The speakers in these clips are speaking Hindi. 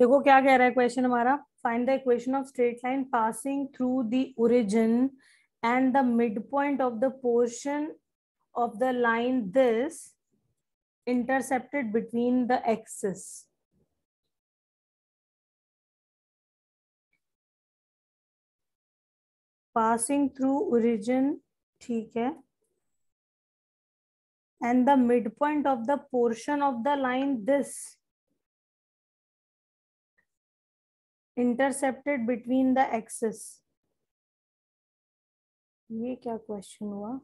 देखो क्या कह रहा है क्वेश्चन हमारा find the equation of straight line passing through the origin and the mid point of the portion of the line this intercepted between the axis passing through origin ठीक है and the mid point of the portion of the line this intercepted between the axes ये क्या क्वेश्चन हुआ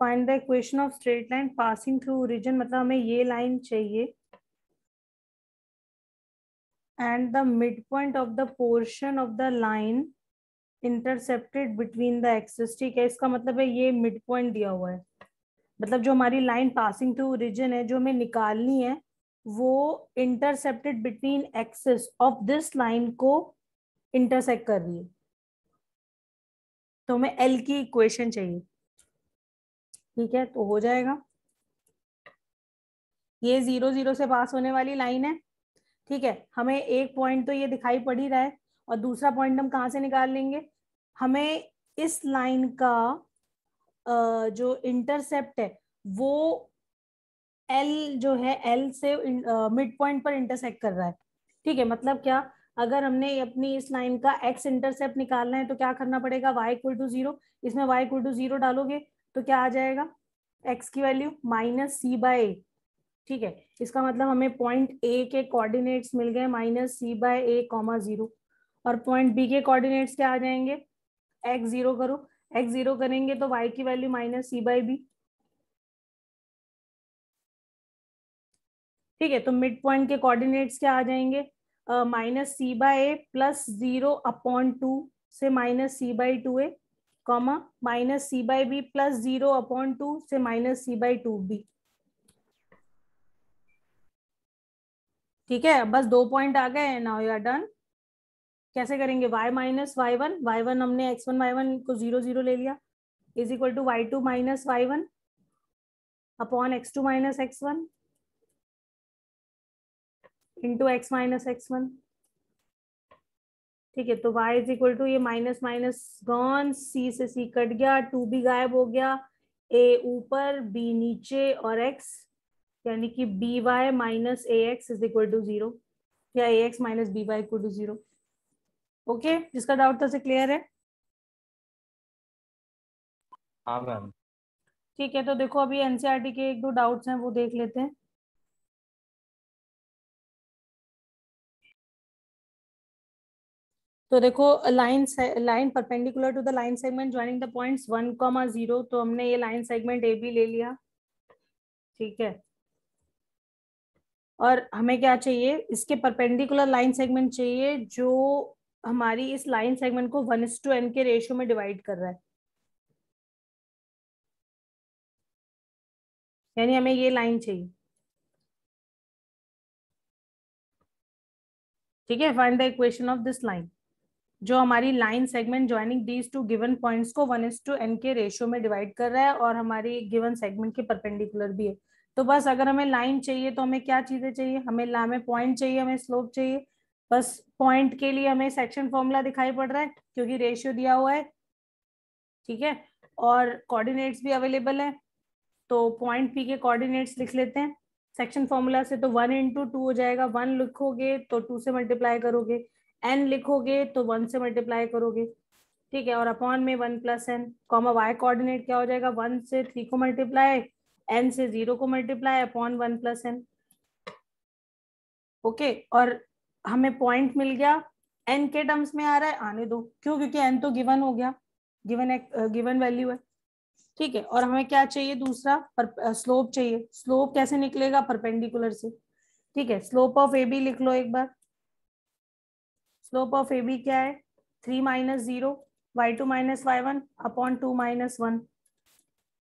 find the equation of straight line passing through origin मतलब हमें ये लाइन चाहिए and the mid point of the portion of the line intercepted between the axes ठीक है इसका मतलब है ये मिड पॉइंट दिया हुआ है मतलब जो हमारी लाइन पासिंग थ्रू ओरिजिन है जो हमें निकालनी है वो intercepted between axes of this line को इंटरसेक्ट कर रही है तो हमें एल की इक्वेशन चाहिए ठीक है तो हो जाएगा ये जीरो जीरो से पास होने वाली लाइन है ठीक है हमें एक पॉइंट तो ये दिखाई पड़ ही रहा है और दूसरा पॉइंट हम कहा से निकाल लेंगे हमें इस लाइन का जो इंटरसेप्ट है वो एल जो है एल से मिड पॉइंट पर इंटरसेक्ट कर रहा है ठीक है मतलब क्या अगर हमने अपनी इस लाइन का एक्स इंटरसेप्ट निकालना है तो क्या करना पड़ेगा वाई इक्वल टू जीरो इसमें वाई इक्वल टू जीरो डालोगे तो क्या आ जाएगा एक्स की वैल्यू माइनस सी बाय ठीक है इसका मतलब हमें पॉइंट ए के कोऑर्डिनेट्स मिल गए minus c by a comma zero और पॉइंट बी के कोऑर्डिनेट्स क्या आ जाएंगे एक्स जीरो करो एक्स जीरो करेंगे तो वाई की value minus c by b ठीक है तो मिड पॉइंट के कोऑर्डिनेट्स क्या आ जाएंगे minus c by a plus zero upon two से minus c by two a comma minus c by b plus zero upon two से minus c by two b ठीक है बस दो पॉइंट आ गए नाउ यू आर डन कैसे करेंगे y minus y one y one हमने x1 वन वाई वन को जीरो जीरो ले लिया is equal to y two minus y one upon x two minus x one into x minus x one ठीक है तो y इज इक्वल टू ये माइनस माइनस गॉन c से c कट गया टू भी गायब हो गया a ऊपर b नीचे और x यानी कि b y minus a x is equal to zero या a x minus b y equal to zero okay जिसका डाउट था क्लियर है हाँ, ठीक है तो देखो अभी एनसीआरटी e के एक दो डाउट्स हैं वो देख लेते हैं तो देखो line line perpendicular to the line segment joining the points one comma zero तो हमने ये लाइन सेगमेंट ए बी ले लिया ठीक है और हमें क्या चाहिए इसके परपेंडिकुलर लाइन सेगमेंट चाहिए जो हमारी इस लाइन सेगमेंट को वन इस टू एन के रेशियो में डिवाइड कर रहा है यानी हमें ये लाइन चाहिए ठीक है find the equation of this line जो हमारी line segment joining these two given points को वन इज टू एन के रेशियो में डिवाइड कर रहा है और हमारी गिवन सेगमेंट के परपेंडिकुलर भी है तो बस अगर हमें लाइन चाहिए तो हमें क्या चीजें चाहिए हमें हमें पॉइंट चाहिए हमें स्लोप चाहिए बस पॉइंट के लिए हमें सेक्शन फॉर्मूला दिखाई पड़ रहा है क्योंकि रेशियो दिया हुआ है ठीक है और कोऑर्डिनेट्स भी अवेलेबल है तो पॉइंट पी के कोऑर्डिनेट्स लिख लेते हैं सेक्शन फॉर्मूला से तो वन इंटू टू हो जाएगा वन लिखोगे तो टू से मल्टीप्लाई करोगे एन लिखोगे तो वन से मल्टीप्लाई करोगे ठीक है और अपॉन में one plus n comma y coordinate क्या हो जाएगा वन से थ्री को मल्टीप्लाई एन से जीरो को multiply upon one plus n okay और हमें पॉइंट मिल गया एन के टर्म्स में आ रहा है आने दो क्यों क्योंकि एन तो गिवन हो गया गिवन एक गिवन वैल्यू है ठीक है और हमें क्या चाहिए दूसरा पर, स्लोप चाहिए स्लोप कैसे निकलेगा परपेंडिकुलर से ठीक है स्लोप ऑफ ए बी लिख लो एक बार स्लोप ऑफ ए बी क्या है three minus zero y two minus y one upon two minus one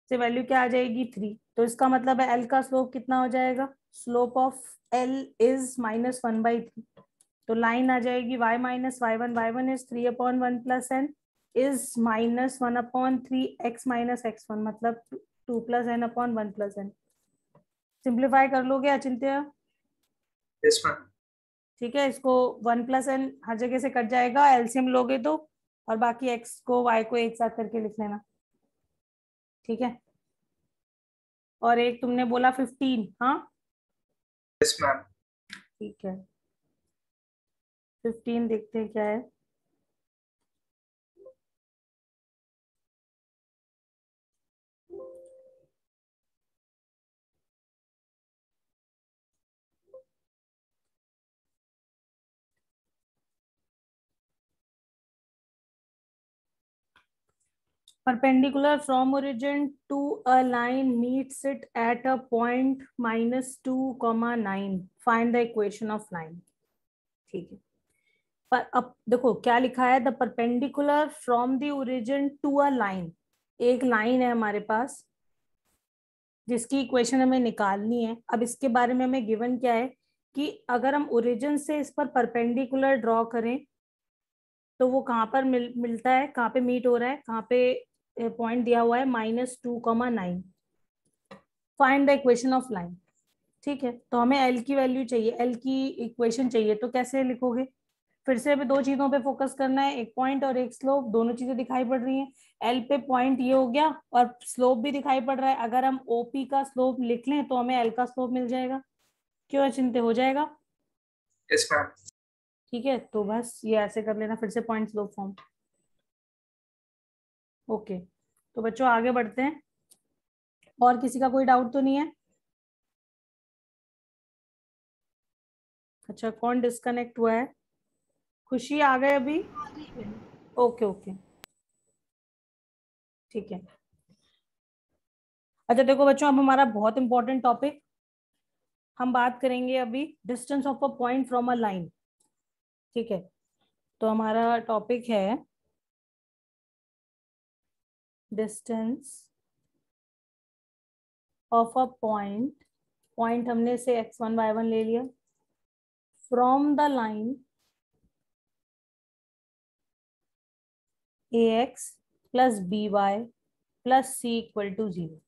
से वैल्यू क्या आ जाएगी थ्री तो इसका मतलब है एल का स्लोप कितना हो जाएगा slope of l is minus one by three तो लाइन आ जाएगी y minus y one y one is three upon one plus n is minus one upon three x minus x one मतलब two plus n upon one plus n simplify कर लोगे अचिंत्य yes, ठीक है इसको वन प्लस एन हर जगह से कट जाएगा एल्सियम लोगे तो और बाकी एक्स को वाई को एक साथ करके लिख लेना ठीक है और एक तुमने बोला फिफ्टीन हाँ yes, ठीक है फिफ्टीन देखते हैं क्या है perpendicular from origin to a line meets it at a point minus two comma nine find the equation of line ठीक है पर अब देखो क्या लिखा है the perpendicular from the origin to a line एक लाइन है हमारे पास जिसकी इक्वेशन हमें निकालनी है अब इसके बारे में हमें गिवन क्या है कि अगर हम ओरिजिन से इस पर परपेंडिकुलर ड्रॉ करें तो वो कहाँ पर मिल मिलता है कहाँ पे मीट हो रहा है कहाँ पे पॉइंट दिया हुआ है minus two comma nine find the equation of line ठीक है तो हमें एल की वैल्यू चाहिए एल की इक्वेशन चाहिए तो कैसे लिखोगे फिर से अभी दो चीजों पे फोकस करना है एक पॉइंट और एक स्लोप दोनों चीजें दिखाई पड़ रही हैं एल पे पॉइंट ये हो गया और स्लोप भी दिखाई पड़ रहा है अगर हम ओपी का स्लोप लिख लें तो हमें एल का स्लोप मिल जाएगा क्यों चिंतित हो जाएगा yes, ठीक है तो बस ये ऐसे कर लेना फिर से पॉइंट स्लोप फॉर्म ओके तो बच्चों आगे बढ़ते हैं और किसी का कोई डाउट तो नहीं है अच्छा कौन डिस्कनेक्ट हुआ है खुशी आ गए अभी ओके ओके ठीक है अच्छा देखो बच्चों अब हमारा बहुत इंपॉर्टेंट टॉपिक हम बात करेंगे अभी distance of a point from a line ठीक है तो हमारा टॉपिक है distance of a point point हमने से x1 y1 ले लिया from the line ax plus b y plus c equal to zero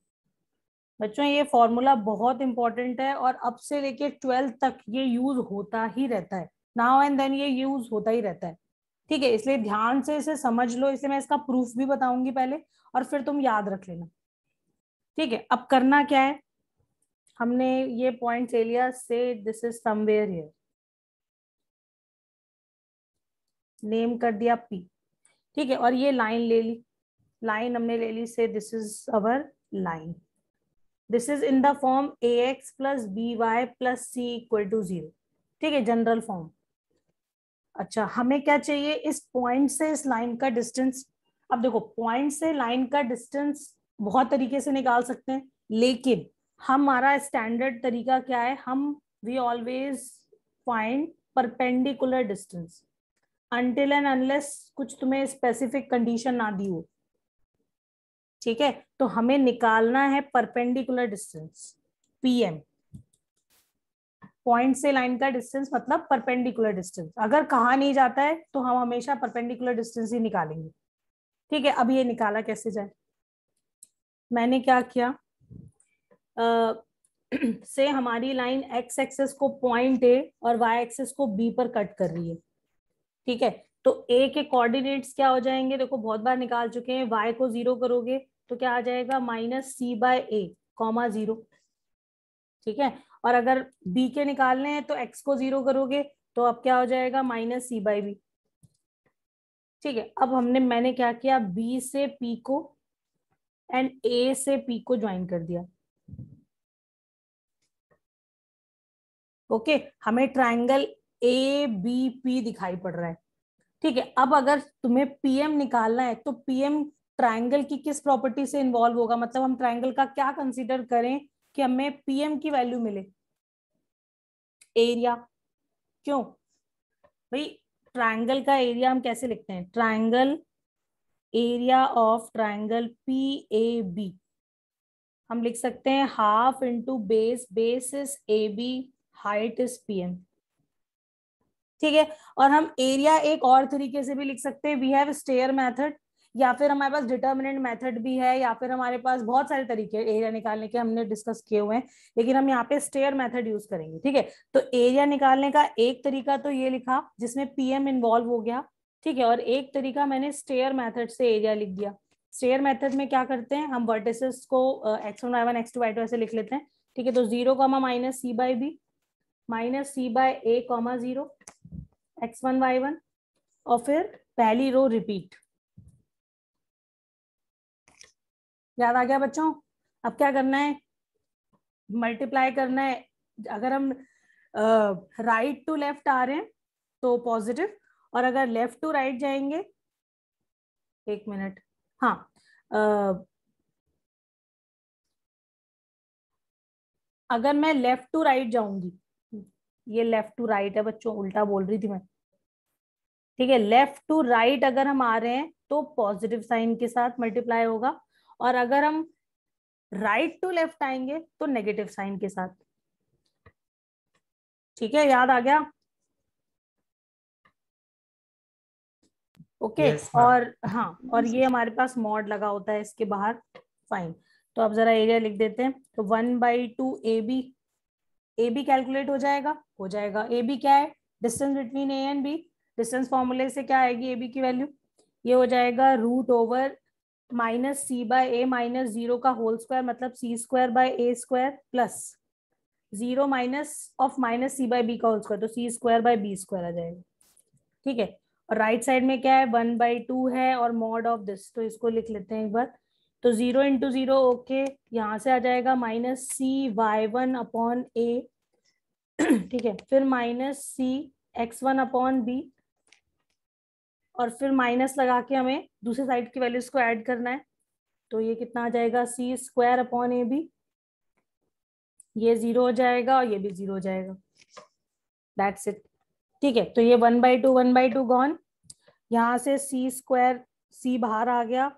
बच्चों ये फॉर्मूला बहुत इंपॉर्टेंट है और अब से लेके ट्वेल्थ तक ये यूज होता ही रहता है नाउ एंड देन ये यूज होता ही रहता है ठीक है इसलिए ध्यान से इसे समझ लो इसलिए मैं इसका प्रूफ भी बताऊंगी पहले और फिर तुम याद रख लेना ठीक है अब करना क्या है हमने ये पॉइंट ले लिया say this is somewhere here name कर दिया पी ठीक है और ये लाइन ले ली लाइन हमने ले ली say this is our line this is in the form a x plus b y plus c equal to zero ठीक है जनरल फॉर्म अच्छा हमें क्या चाहिए इस पॉइंट से इस लाइन का डिस्टेंस अब देखो पॉइंट से लाइन का डिस्टेंस बहुत तरीके से निकाल सकते हैं लेकिन हमारा स्टैंडर्ड तरीका क्या है हम we always find perpendicular distance until and unless कुछ तुम्हें स्पेसिफिक कंडीशन ना दी हो ठीक है तो हमें निकालना है परपेंडिकुलर डिस्टेंस पीएम पॉइंट से लाइन का डिस्टेंस मतलब परपेंडिकुलर डिस्टेंस अगर कहा नहीं जाता है तो हम हमेशा परपेंडिकुलर डिस्टेंस ही निकालेंगे ठीक है अब ये निकाला कैसे जाए मैंने क्या किया आ, से हमारी लाइन एक्स एक्सेस को पॉइंट ए और वाई एक्सेस को बी पर कट कर रही है ठीक है तो ए के कोऑर्डिनेट्स क्या हो जाएंगे देखो बहुत बार निकाल चुके हैं वाई को जीरो करोगे तो क्या आ जाएगा minus c by a comma zero ठीक है और अगर बी के निकालने हैं तो एक्स को जीरो करोगे तो अब क्या हो जाएगा माइनस सी बाई बी ठीक है अब हमने मैंने क्या किया बी से पी को एंड ए से पी को ज्वाइन कर दिया ओके okay, हमें ट्राइंगल ए बी पी दिखाई पड़ रहा है ठीक है अब अगर तुम्हें पीएम निकालना है तो पीएम ट्राइंगल की किस प्रॉपर्टी से इन्वॉल्व होगा मतलब हम ट्राइंगल का क्या कंसिडर करें कि हमें पीएम की वैल्यू मिले एरिया क्यों भाई ट्राइंगल का एरिया हम कैसे लिखते हैं triangle area of triangle P A B हम लिख सकते हैं half into base base is A B height is P M ठीक है और हम एरिया एक और तरीके से भी लिख सकते हैं वी हैव स्टेयर मेथड या फिर हमारे पास डिटर्मिनेंट मेथड भी है या फिर हमारे पास बहुत सारे तरीके एरिया निकालने के हमने डिस्कस किए हुए हैं लेकिन हम यहाँ पे स्टेयर मेथड यूज करेंगे ठीक है तो एरिया निकालने का एक तरीका तो ये लिखा जिसमें पीएम इन्वॉल्व हो गया ठीक है और एक तरीका मैंने स्टेयर मैथड से एरिया लिख दिया स्टेयर मैथड में क्या करते हैं हम वर्टिस को x one y one x two y two ऐसे लिख लेते हैं ठीक है तो zero comma minus c by b minus c by a comma zero x one y one और फिर पहली रो रिपीट याद आ गया बच्चों अब क्या करना है मल्टीप्लाई करना है अगर हम राइट टू लेफ्ट आ रहे हैं तो पॉजिटिव और अगर लेफ्ट टू राइट जाएंगे एक मिनट हाँ आ, अगर मैं लेफ्ट टू राइट जाऊंगी ये लेफ्ट टू राइट है बच्चों उल्टा बोल रही थी मैं ठीक है लेफ्ट टू राइट अगर हम आ रहे हैं तो पॉजिटिव साइन के साथ मल्टीप्लाई होगा और अगर हम राइट टू लेफ्ट आएंगे तो नेगेटिव साइन के साथ ठीक है याद आ गया ओके okay, yes, और हाँ और ये हमारे पास मॉड लगा होता है इसके बाहर फाइन तो अब जरा एरिया लिख देते हैं तो one by two A B A B calculate हो जाएगा हो जाएगा ए बी क्या है distance between A and B distance फॉर्मूले से क्या आएगी ए बी की वैल्यू ये हो जाएगा root over minus c by a minus zero का होल स्क्वायर मतलब c square by a square plus zero minus of minus c by b का होल स्क्वायर तो c square by b square आ जाएगा ठीक है और राइट right साइड में क्या है वन बाई टू है और मॉड ऑफ दिस तो इसको लिख लेते हैं एक बार तो जीरो इंटू जीरो ओके यहाँ से आ जाएगा minus c y one upon a ठीक है फिर minus c x one upon b और फिर माइनस लगा के हमें दूसरे साइड की वैल्यूज को ऐड करना है तो ये कितना आ जाएगा c square upon a b ये जीरो हो जाएगा और ये भी जीरो हो जाएगा दैट्स इट ठीक है तो ये one by two one by two gone यहां से सी स्क्वायर सी बाहर आ गया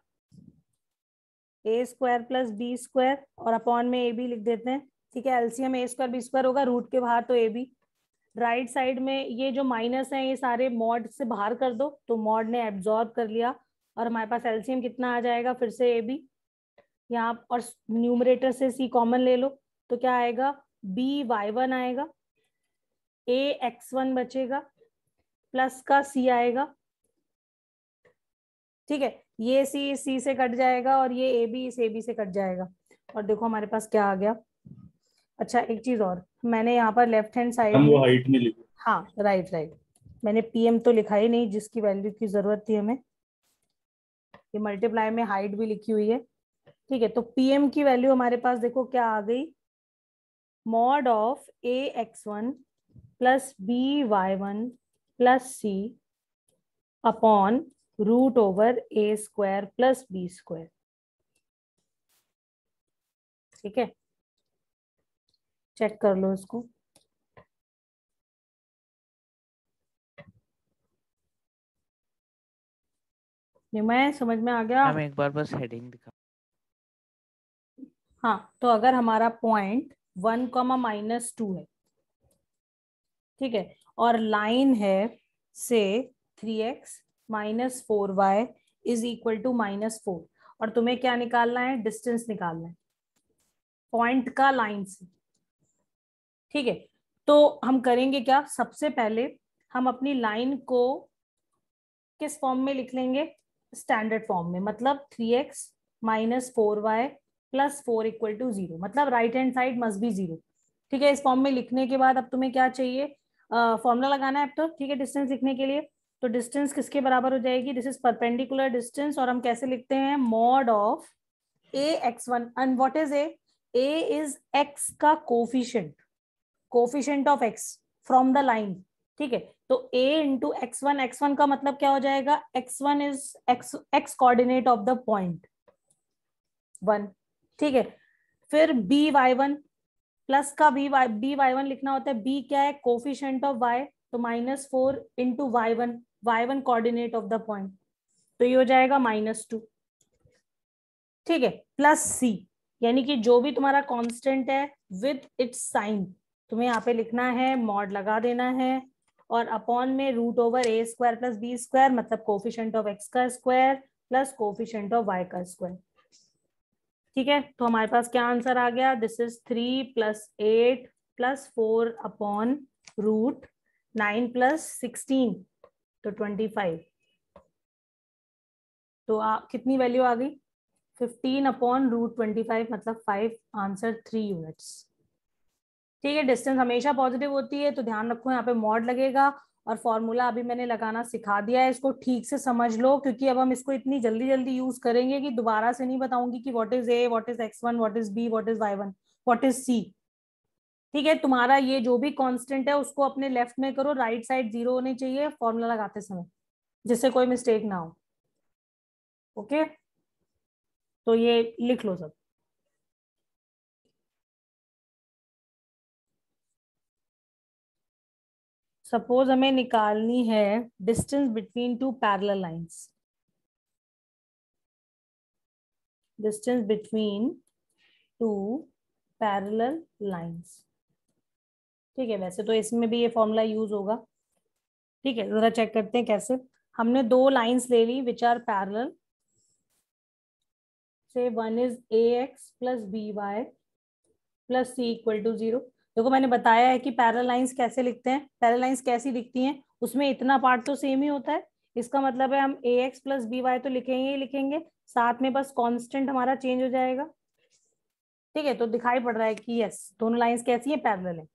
a square plus b square और अपॉन में ए बी लिख देते हैं ठीक है LCM a square b square होगा रूट के बाहर तो a b right right side में ये जो माइनस है ये सारे मॉड से बाहर कर दो तो मॉड ने एब्जॉर्ब कर लिया और हमारे पास एल्सियम कितना आ जाएगा फिर से ए बी यहाँ और न्यूमरेटर से सी कॉमन ले लो तो क्या आएगा बी वाई वन आएगा ए एक्स वन बचेगा प्लस का सी आएगा ठीक है ये सी सी से कट जाएगा और ये ए बी इस ए बी से कट जाएगा और देखो हमारे पास क्या आ गया अच्छा एक चीज और मैंने यहाँ पर लेफ्ट हैंड साइड हम वो हाइट में हाँ राइट राइट मैंने पीएम तो लिखा ही नहीं जिसकी वैल्यू की जरूरत थी हमें ये मल्टीप्लाई में हाइट भी लिखी हुई है ठीक है तो पीएम की वैल्यू हमारे पास देखो क्या आ गई mod of a x one plus b Y one plus c upon root over a square plus b square ठीक है चेक कर लो इसको मैं समझ में आ गया हम एक बार बस हेडिंग दिखा हाँ तो अगर हमारा point one comma minus two है ठीक है और लाइन है से three x minus four y is equal to minus four और तुम्हें क्या निकालना है डिस्टेंस निकालना है पॉइंट का लाइन से ठीक है तो हम करेंगे क्या सबसे पहले हम अपनी लाइन को किस फॉर्म में लिख लेंगे स्टैंडर्ड फॉर्म में मतलब three x minus four y plus four equal to zero मतलब right hand side must be zero ठीक है इस फॉर्म में लिखने के बाद अब तुम्हें क्या चाहिए फॉर्मूला लगाना है अब तो ठीक है डिस्टेंस लिखने के लिए तो डिस्टेंस किसके बराबर हो जाएगी दिस इज परपेंडिकुलर डिस्टेंस और हम कैसे लिखते हैं mod of a x one and what is a is x का coefficient coefficient of x from the line ठीक है तो a into x one x one का मतलब क्या हो जाएगा x one is x x coordinate of the point one ठीक है फिर बी वाई वन प्लस का b y b Y one लिखना होता है बी क्या है कोफिशियंट ऑफ वाई तो minus four into y one y one coordinate of the point तो ये हो जाएगा माइनस टू ठीक है प्लस सी यानी कि जो भी तुम्हारा कांस्टेंट है विद इट्स साइन तुम्हें यहाँ पे लिखना है मॉड लगा देना है और अपॉन में root over a square plus b square मतलब कोफिशेंट ऑफ एक्स का square plus coefficient of y का स्क्वायर ठीक है तो हमारे पास क्या आंसर आ गया this is three plus eight plus four upon root nine plus sixteen तो ट्वेंटी फाइव तो आप कितनी वैल्यू आ गई fifteen upon root twenty five मतलब फाइव आंसर थ्री यूनिट्स ठीक है डिस्टेंस हमेशा पॉजिटिव होती है तो ध्यान रखो यहाँ पे मॉड लगेगा और फॉर्मूला अभी मैंने लगाना सिखा दिया है इसको ठीक से समझ लो क्योंकि अब हम इसको इतनी जल्दी जल्दी यूज करेंगे कि दोबारा से नहीं बताऊंगी कि what is a what is x one what is b what is y one what is c ठीक है तुम्हारा ये जो भी कॉन्स्टेंट है उसको अपने लेफ्ट में करो राइट साइड जीरो होनी चाहिए फॉर्मूला लगाते समय जिससे कोई मिस्टेक ना हो ओके तो ये लिख लो सब सपोज हमें निकालनी है distance between two parallel lines distance between two parallel lines ठीक है वैसे तो इसमें भी ये फॉर्मूला यूज होगा ठीक है जरा चेक करते हैं कैसे हमने दो लाइन्स ले ली विच आर पैरल से one is a x plus b y plus c equal to zero देखो मैंने बताया है कि पैरल लाइन्स कैसे लिखते हैं पैरल लाइन्स कैसी लिखती हैं उसमें इतना पार्ट तो सेम ही होता है इसका मतलब है हम a x plus b y तो लिखेंगे ही लिखेंगे साथ में बस कांस्टेंट हमारा चेंज हो जाएगा ठीक है तो दिखाई पड़ रहा है कि यस दोनों लाइन्स कैसी है पैरल है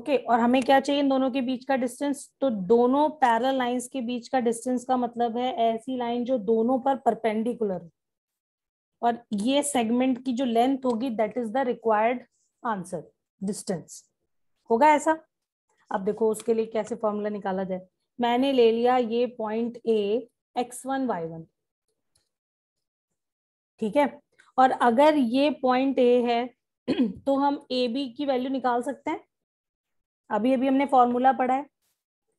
ओके और हमें क्या चाहिए इन दोनों के बीच का डिस्टेंस तो दोनों पैरल लाइंस के बीच का डिस्टेंस का मतलब है ऐसी लाइन जो दोनों पर परपेंडिकुलर और ये सेगमेंट की जो लेंथ होगी that is the required answer distance होगा ऐसा अब देखो उसके लिए कैसे फॉर्मूला निकाला जाए मैंने ले लिया ये point a x one y one ठीक है और अगर ये पॉइंट ए है तो हम ए बी की वैल्यू निकाल सकते हैं अभी अभी हमने फॉर्मूला पढ़ा है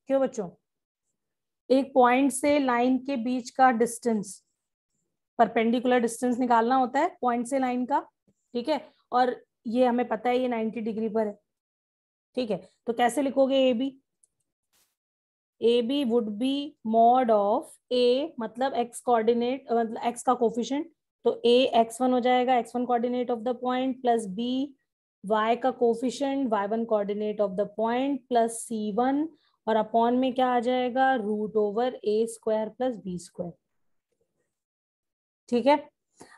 क्यों बच्चों एक पॉइंट से लाइन के बीच का डिस्टेंस परपेंडिकुलर डिस्टेंस निकालना होता है पॉइंट से लाइन का ठीक है और ये हमें पता है ये नाइन्टी डिग्री पर है ठीक है तो कैसे लिखोगे a B A b would be mod of a मतलब एक्स कोऑर्डिनेट मतलब एक्स का कोफिशियंट तो ए एक्स वन हो जाएगा x one coordinate of the point plus b y का coefficient y one coordinate of the point plus c one और अपॉन में क्या आ जाएगा root over a square plus b square ठीक है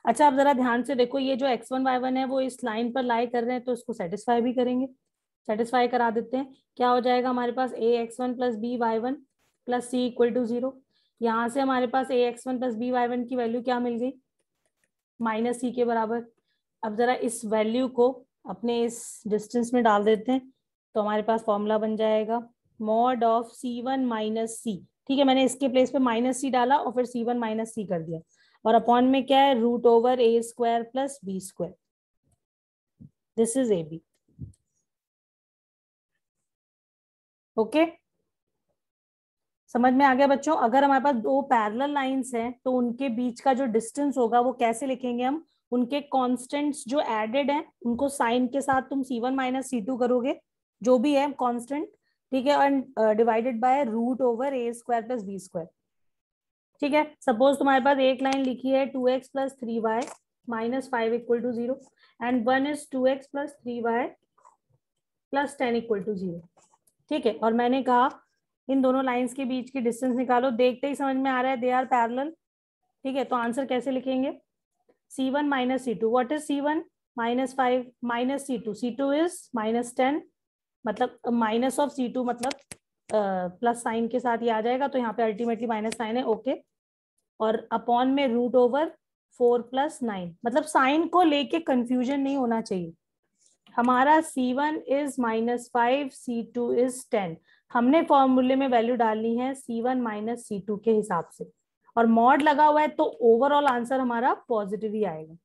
अच्छा आप जरा ध्यान से देखो ये जो एक्स वन वाई वन है वो इस लाइन पर लाई कर रहे हैं तो इसको सेटिस्फाई भी करेंगे सेटिस्फाई करा देते हैं क्या हो जाएगा हमारे पास a x one plus b Y one plus c equal to zero यहाँ से हमारे पास a x one plus b Y one की वैल्यू क्या मिल गई माइनस सी के बराबर अब जरा इस वैल्यू को अपने इस डिस्टेंस में डाल देते हैं तो हमारे पास फॉर्मूला बन जाएगा mod of c one minus c ठीक है मैंने इसके प्लेस पे माइनस सी डाला और फिर सी वन माइनस सी कर दिया और अपॉन में क्या है root over a square plus b square this is A b okay समझ में आ गया बच्चों अगर हमारे पास दो पैरल लाइंस हैं तो उनके बीच का जो डिस्टेंस होगा वो कैसे लिखेंगे हम उनके कांस्टेंट्स जो एडेड हैं उनको साइन के साथ तुम c one minus c two करोगे जो भी है कांस्टेंट ठीक है and divided by root over a square plus b square ठीक है सपोज तुम्हारे पास एक लाइन लिखी है two x plus three y minus five equal to zero and one is two x plus three y plus ten equal to zero ठीक है और मैंने कहा इन दोनों लाइंस के बीच की डिस्टेंस निकालो देखते ही समझ में आ रहा है दे आर पैरल ठीक है तो आंसर कैसे लिखेंगे c one minus c two what is c one minus five minus c two c two is minus ten मतलब माइनस ऑफ सी टू मतलब प्लस साइन के साथ ये आ जाएगा तो यहाँ पे अल्टीमेटली माइनस साइन है ओके और अपॉन में root over four plus nine मतलब साइन को लेके कंफ्यूजन नहीं होना चाहिए हमारा c one is minus five c two is ten हमने फॉर्मूले में वैल्यू डालनी है c one minus c two के हिसाब से और मॉड लगा हुआ है तो ओवरऑल आंसर हमारा पॉजिटिव ही आएगा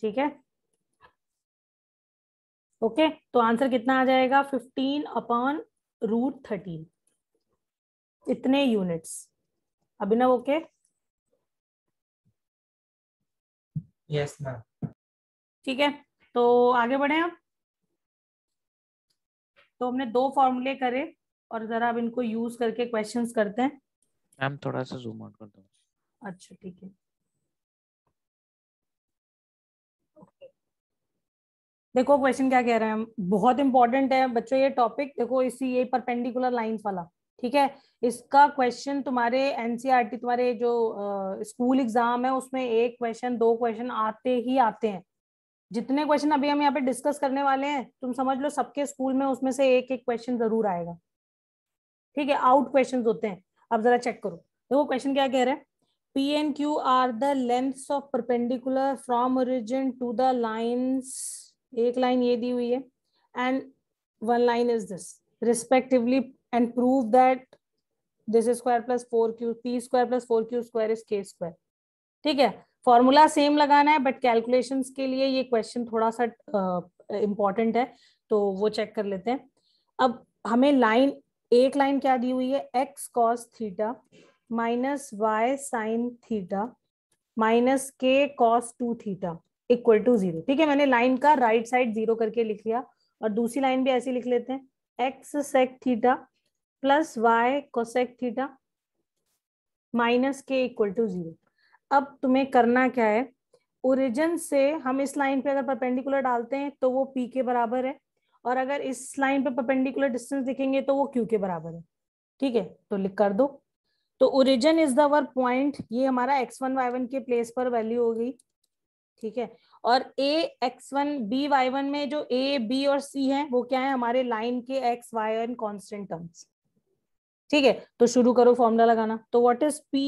ठीक है ओके okay, तो आंसर कितना आ जाएगा फिफ्टीन अपॉन रूट थर्टीन इतने units Abhinav okay yes ma'am ठीक है तो आगे बढ़े आप तो हमने दो फॉर्मूले करे और जरा अब इनको यूज करके क्वेश्चंस करते हैं मैम थोड़ा सा जूम आउट कर दो अच्छा ठीक है देखो क्वेश्चन क्या कह रहे हैं बहुत इंपॉर्टेंट है बच्चों ये टॉपिक देखो इसी ये परपेंडिकुलर लाइंस वाला ठीक है इसका क्वेश्चन तुम्हारे एनसीईआरटी e तुम्हारे जो स्कूल uh, एग्जाम है उसमें एक क्वेश्चन दो क्वेश्चन आते ही आते हैं जितने क्वेश्चन अभी हम यहाँ पे डिस्कस करने वाले हैं तुम समझ लो सबके स्कूल में उसमें से एक एक क्वेश्चन जरूर आएगा ठीक है आउट क्वेश्चन होते हैं अब जरा चेक करो देखो क्वेश्चन क्या कह रहे हैं p and q are the of perpendicular from origin to the lines एक लाइन ये दी हुई है and one line is this respectively and prove that this square plus four q p square plus four q square is k square ठीक है फॉर्मूला सेम लगाना है बट कैलकुलेशन के लिए ये क्वेश्चन थोड़ा सा इम्पॉर्टेंट है तो वो चेक कर लेते हैं अब हमें लाइन एक लाइन क्या दी हुई है x cos theta minus y sine theta minus k cos two theta equal to zero ठीक है मैंने लाइन का राइट साइड जीरो करके लिख लिया और दूसरी लाइन भी ऐसी लिख लेते हैं x sec theta plus y cosec theta minus k equal to zero अब तुम्हें करना क्या है ओरिजिन से हम इस लाइन पे अगर परपेंडिकुलर डालते हैं तो वो पी के बराबर है और अगर इस लाइन पे परपेंडिकुलर डिस्टेंस दिखेंगे तो वो क्यू के बराबर है ठीक है तो लिख कर दो तो origin is the were point ये हमारा एक्स वन वाई वन के प्लेस पर वैल्यू हो गई ठीक है और a x one b Y one में जो ए बी और सी है वो क्या है हमारे लाइन के x y and constant terms ठीक है तो शुरू करो फॉर्मूला लगाना तो व्हाट इज पी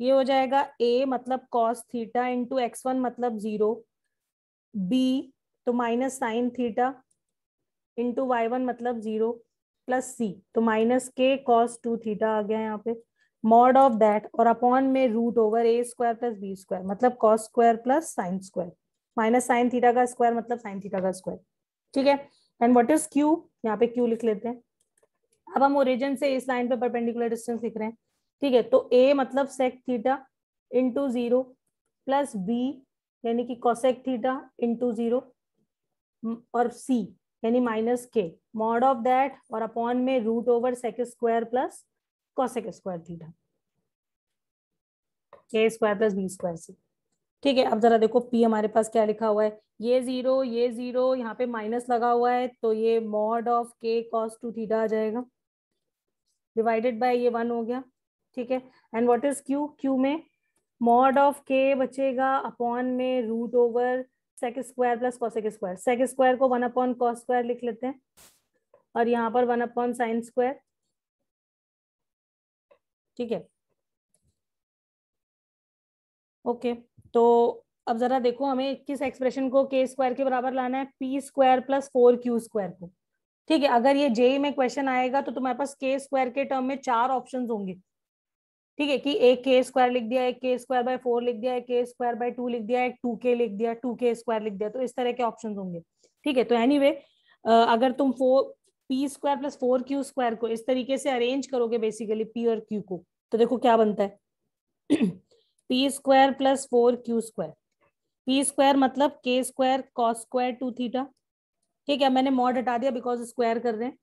ये हो जाएगा ए मतलब cos theta into x one मतलब जीरो बी तो minus sine theta into y one मतलब जीरो प्लस सी तो minus k cos two theta आ गया यहाँ पे मॉड ऑफ दैट और अपॉन में root over a square plus b square मतलब cos square plus sine square minus sine theta का स्क्वायर मतलब साइन थीटा का स्क्वायर ठीक है एंड व्हाट इज क्यू यहाँ पे क्यू लिख लेते हैं अब हम ओरिजिन से इस लाइन पे परपेंडिकुलर डिस्टेंस लिख रहे हैं ठीक है तो ए मतलब sec theta into zero plus b यानी कि कॉसेक थीटा इंटू जीरो और सी यानी minus k mod of that और अपॉन में root over sec square plus cosec square theta a square plus b square c ठीक है अब जरा देखो पी हमारे पास क्या लिखा हुआ है ये जीरो ये जीरो यहाँ पे माइनस लगा हुआ है तो ये mod of k cos two theta आ जाएगा डिवाइडेड बाय ये वन हो गया ठीक है and what is q q में मॉड ऑफ के बचेगा अपॉन में root over sec square plus cosec square sec square को वन अपॉन कॉस स्क्वायर लिख लेते हैं और यहाँ पर वन अपॉन साइन स्क्वायर ठीक है ओके तो अब जरा देखो हमें किस एक्सप्रेशन को के स्क्वायर के बराबर लाना है p square plus four q square को ठीक है अगर ये जेई e में क्वेश्चन आएगा तो तुम्हारे पास के स्क्वायर के टर्म में चार ऑप्शन होंगे ठीक है कि एक के स्क्वायर लिख दिया एक के स्क्वायर बाय फोर लिख दिया एक के स्क्वायर बाय टू लिख दिया एक टू के लिख दिया टू के स्क्वायर लिख दिया तो इस तरह के ऑप्शन होंगे ठीक है तो एनी anyway, अगर तुम four p square plus four q square को इस तरीके से अरेंज करोगे बेसिकली पी और क्यू को तो देखो क्या बनता है p square plus four q square p square मतलब k square cos square two theta ठीक है मैंने मॉड हटा दिया बिकॉज स्क्वायर कर रहे हैं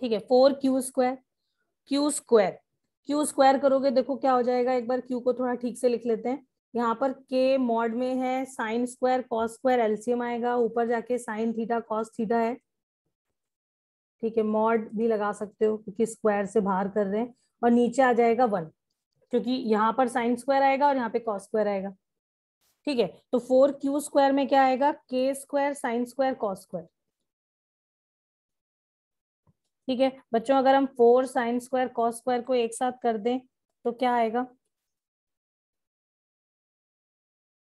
ठीक है four q square q square q square करोगे देखो क्या हो जाएगा एक बार क्यू को थोड़ा ठीक से लिख लेते हैं यहाँ पर के मॉड में है sine square cos square LCM आएगा ऊपर जाके साइन थीटा कॉस थीटा है ठीक है मॉड भी लगा सकते हो क्योंकि स्क्वायर से बाहर कर रहे हैं और नीचे आ जाएगा वन क्योंकि यहाँ पर साइन स्क्वायर आएगा और यहाँ पे कॉस स्क्वायर आएगा ठीक है तो फोर क्यू स्क्वायर में क्या आएगा k square sine square cos square ठीक है बच्चों अगर हम four sine square cos square को एक साथ कर दें तो क्या आएगा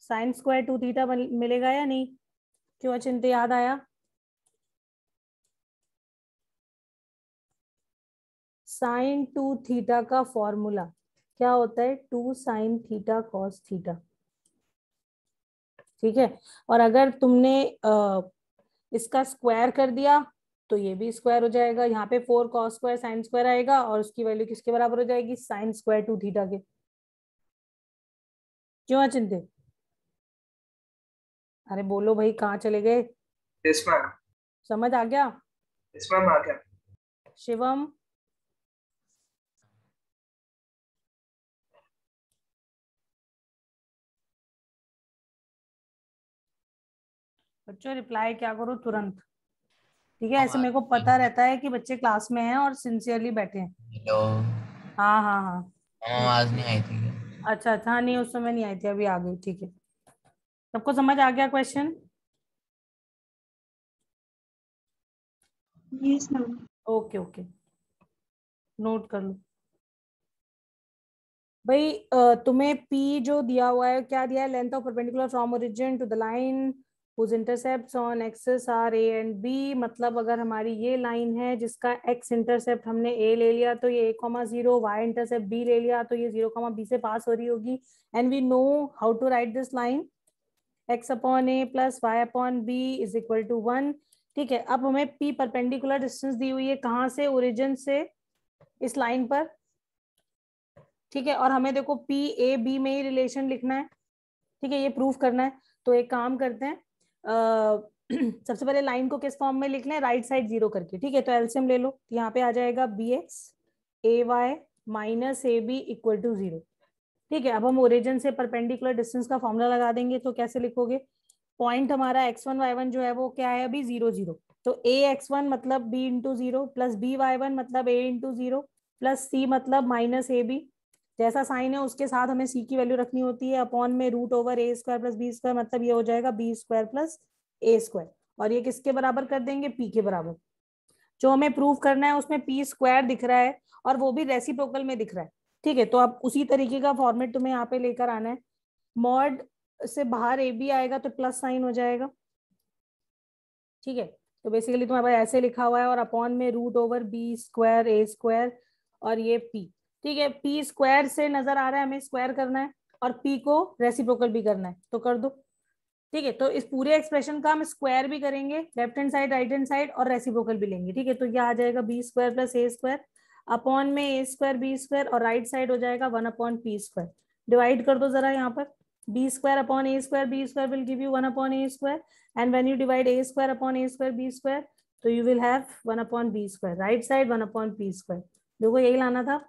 साइन स्क्वायर टू थीटा मिलेगा या नहीं क्यों अचिंत याद आया साइन टू थीटा का फॉर्मूला क्या होता है two sine theta cos theta ठीक है और अगर तुमने इसका स्क्वायर कर दिया तो ये भी स्क्वायर हो जाएगा यहाँ पे four cos square sine square आएगा और उसकी वैल्यू किसके बराबर हो जाएगी साइन स्क्वायर टू थीटा के क्यों अचिंत्य अरे बोलो भाई कहाँ चले गए समझ आ गया yes, आ गया शिवम बच्चों रिप्लाई क्या करो तुरंत ठीक है ऐसे हाँ, मेरे को पता रहता है कि बच्चे क्लास में हैं और सिंसियरली बैठे हैं हेलो हाँ हाँ हाँ, हाँ आवाज नहीं आई थी अच्छा अच्छा हाँ, नहीं उस समय नहीं आई थी अभी आ गई ठीक है सबको समझ आ गया क्वेश्चन ओके ओके नोट कर लो भाई तुम्हें पी जो दिया हुआ है क्या दिया है length of perpendicular from origin to the line whose intercepts on axis are a and b मतलब अगर हमारी ये लाइन है जिसका x इंटरसेप्ट हमने a ले लिया तो ये a comma zero y intercept b ले लिया तो ये जीरो कॉमा बी से पास हो रही होगी and we know how to write this line x upon a plus y upon b is equal to one ठीक है अब हमें p परपेंडिकुलर डिस्टेंस दी हुई है कहाँ से ओरिजिन से इस लाइन पर ठीक है और हमें देखो पी ए बी में ही रिलेशन लिखना है ठीक है ये प्रूफ करना है तो एक काम करते हैं सबसे पहले लाइन को किस फॉर्म में लिख लें राइट साइड जीरो करके ठीक है तो एल्सियम ले लो यहाँ पे आ जाएगा b x a y minus a b equal to zero ठीक है अब हम ओरिजिन से परपेंडिकुलर डिस्टेंस का फॉर्मूला लगा देंगे तो कैसे लिखोगे पॉइंट हमारा एक्स वन वाई वन जो है वो क्या है अभी जीरो जीरो तो ए एक्स वन मतलब b into zero plus b Y one मतलब a into zero plus c मतलब माइनस ए बी जैसा साइन है उसके साथ हमें सी की वैल्यू रखनी होती है अपॉन में root over a square plus b square मतलब ये हो जाएगा b square plus a square और ये किसके बराबर कर देंगे पी के बराबर जो हमें प्रूफ करना है उसमें पी स्क्वायर दिख रहा है और वो भी रेसिप्रोकल में दिख रहा है ठीक है तो अब उसी तरीके का फॉर्मेट तुम्हें यहाँ पे लेकर आना है मॉड से बाहर ए बी आएगा तो प्लस साइन हो जाएगा ठीक है तो बेसिकली तुम्हारे पास ऐसे लिखा हुआ है और अपॉन में root over b square a square और ये पी ठीक है पी स्क्वायर से नजर आ रहा है हमें स्क्वायर करना है और पी को रेसिप्रोकल भी करना है तो कर दो ठीक है तो इस पूरे एक्सप्रेशन का हम स्क्वायर भी करेंगे left hand side right hand side और रेसिप्रोकल भी लेंगे ठीक है तो यह आ जाएगा b square plus a square upon में ए स्क्वायर बी स्क्वायर और राइट साइड हो जाएगा one upon p square divide कर दो जरा यहाँ पर b square upon a square b square will give you one upon a square and when you divide a square upon a square b square तो you will have one upon b square right side one upon p square देखो यही लाना था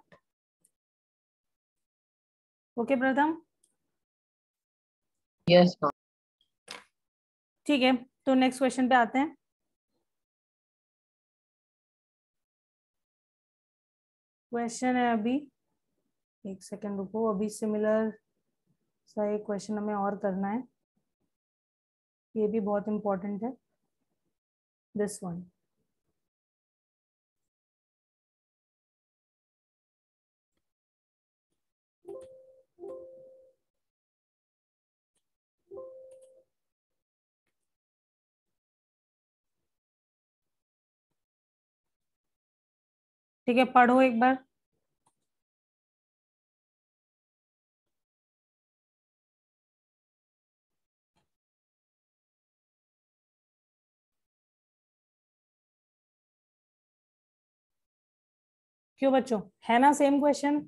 ओके प्रथम यस ठीक है तो नेक्स्ट क्वेश्चन पे आते हैं क्वेश्चन है अभी एक सेकेंड रुको अभी सिमिलर सा एक क्वेश्चन हमें और करना है ये भी बहुत इम्पोर्टेंट है दिस वन ठीक है पढ़ो एक बार क्यों बच्चों है ना सेम क्वेश्चन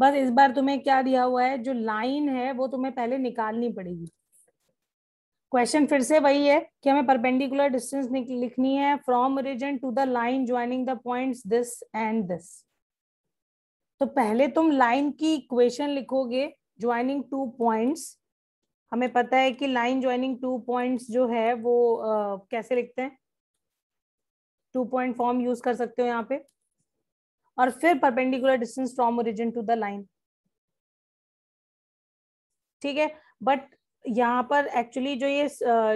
बस इस बार तुम्हें क्या दिया हुआ है जो लाइन है वो तुम्हें पहले निकालनी पड़ेगी क्वेश्चन फिर से वही है कि हमें परपेंडिकुलर डिस्टेंस लिखनी है from origin to the line joining the points this and this तो पहले तुम लाइन की इक्वेशन लिखोगे ज्वाइनिंग टू पॉइंट्स हमें पता है कि लाइन ज्वाइनिंग टू पॉइंट्स जो है वो आ, कैसे लिखते हैं टू पॉइंट फॉर्म यूज कर सकते हो यहाँ पे और फिर perpendicular distance from origin to the line ठीक है बट यहाँ पर एक्चुअली जो ये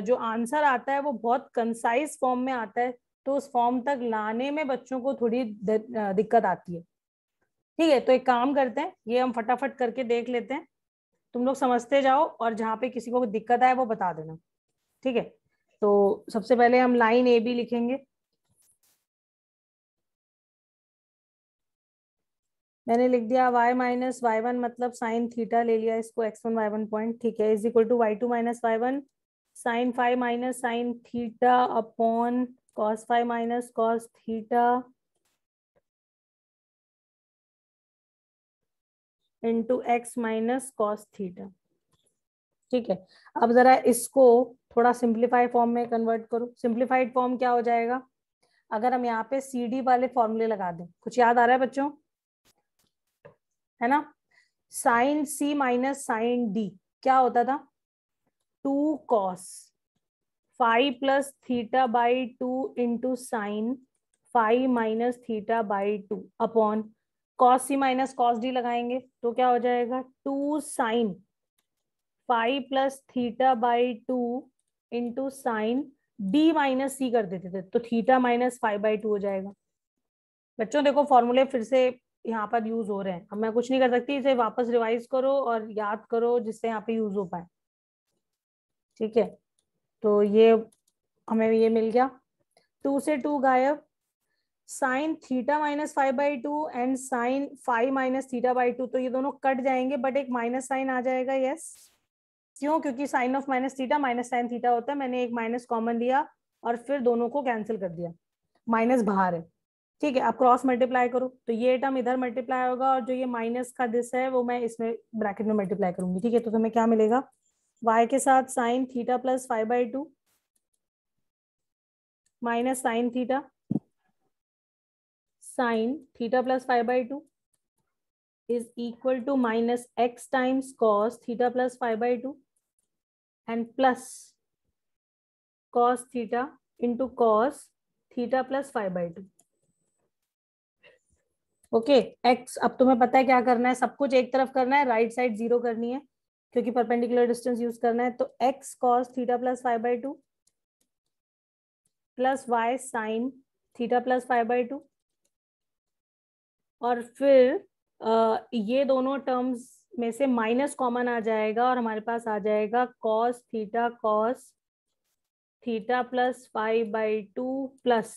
जो आंसर आता है वो बहुत कंसाइज फॉर्म में आता है तो उस फॉर्म तक लाने में बच्चों को थोड़ी दिक्कत आती है ठीक है तो एक काम करते हैं ये हम फटाफट करके देख लेते हैं तुम लोग समझते जाओ और जहाँ पे किसी को दिक्कत आए वो बता देना ठीक है तो सबसे पहले हम लाइन ए बी लिखेंगे मैंने लिख दिया वाई माइनस वाई वन मतलब साइन थीटा ले लिया इसको x one y one point ठीक है is equal to y two minus y one sine five minus sine theta upon cos five minus cos theta into x minus cos theta ठीक है अब जरा इसको थोड़ा सिंप्लीफाई फॉर्म में कन्वर्ट करो सिंप्लीफाइड फॉर्म क्या हो जाएगा अगर हम यहाँ पे सी डी वाले फॉर्मूले लगा दें कुछ याद आ रहा है बच्चों है ना sine c minus sine d क्या होता था two cos five plus theta by two into sine five minus theta by two upon cos c minus cos d लगाएंगे तो क्या हो जाएगा two sine five plus theta by two into sine d minus c कर देते थे तो theta minus five by two हो जाएगा बच्चों देखो फॉर्मूले फिर से यहाँ पर यूज हो रहे हैं अब मैं कुछ नहीं कर सकती इसे वापस रिवाइज करो और याद करो जिससे यहाँ पे यूज हो पाए ठीक है तो ये हमें ये मिल गया टू से टू गायब sine theta minus five by two and sine five minus theta by two तो ये दोनों कट जाएंगे बट एक माइनस साइन आ जाएगा यस क्यों क्योंकि sine of minus theta minus sine theta होता है मैंने एक माइनस कॉमन लिया और फिर दोनों को कैंसिल कर दिया माइनस बाहर है ठीक है आप क्रॉस मल्टीप्लाई करो तो ये टर्म इधर मल्टीप्लाई होगा और जो ये माइनस का दिस है वो मैं इसमें ब्रैकेट में मल्टीप्लाई करूंगी ठीक है तो तुम्हें क्या मिलेगा वाई के साथ sine theta plus five by two minus sine theta sine theta plus five by two is equal to minus x times cos theta plus five by two and plus cos theta into cos theta plus five by two okay x अब तुम्हें पता है क्या करना है सब कुछ एक तरफ करना है राइट साइड जीरो करनी है क्योंकि परपेंडिकुलर डिस्टेंस यूज करना है तो x cos theta plus five by two plus y sine theta plus five by two और फिर आ, ये दोनों टर्म्स में से माइनस कॉमन आ जाएगा और हमारे पास आ जाएगा cos theta cos theta plus five by two plus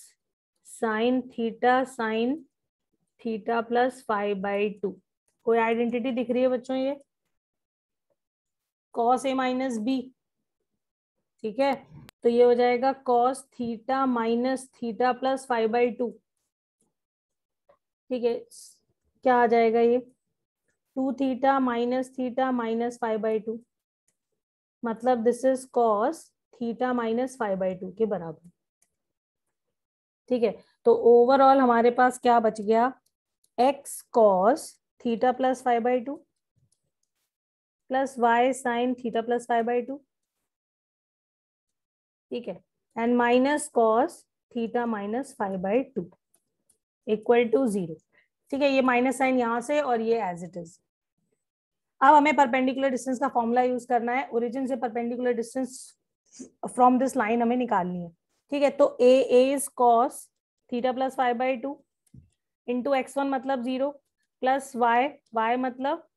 sine theta sine theta plus five by two कोई आइडेंटिटी दिख रही है बच्चों ये कॉस ए माइनस बी ठीक है तो ये हो जाएगा cos theta minus theta plus five by two ठीक है क्या आ जाएगा ये two theta minus theta minus five by two मतलब this is cos theta minus five by two के बराबर ठीक है तो ओवरऑल हमारे पास क्या बच गया x cos theta plus phi by 2 plus y sin theta plus phi by 2 ठीक है and minus cos theta minus five by two equal to zero ठीक है ये माइनस साइन यहां से और ये एज इट इज अब हमें परपेंडिकुलर डिस्टेंस का फॉर्मूला यूज करना है ओरिजिन से perpendicular distance from this line हमें निकालनी है ठीक है तो a as cos theta plus five by two into x one मतलब जीरो प्लस वाई वाई मतलब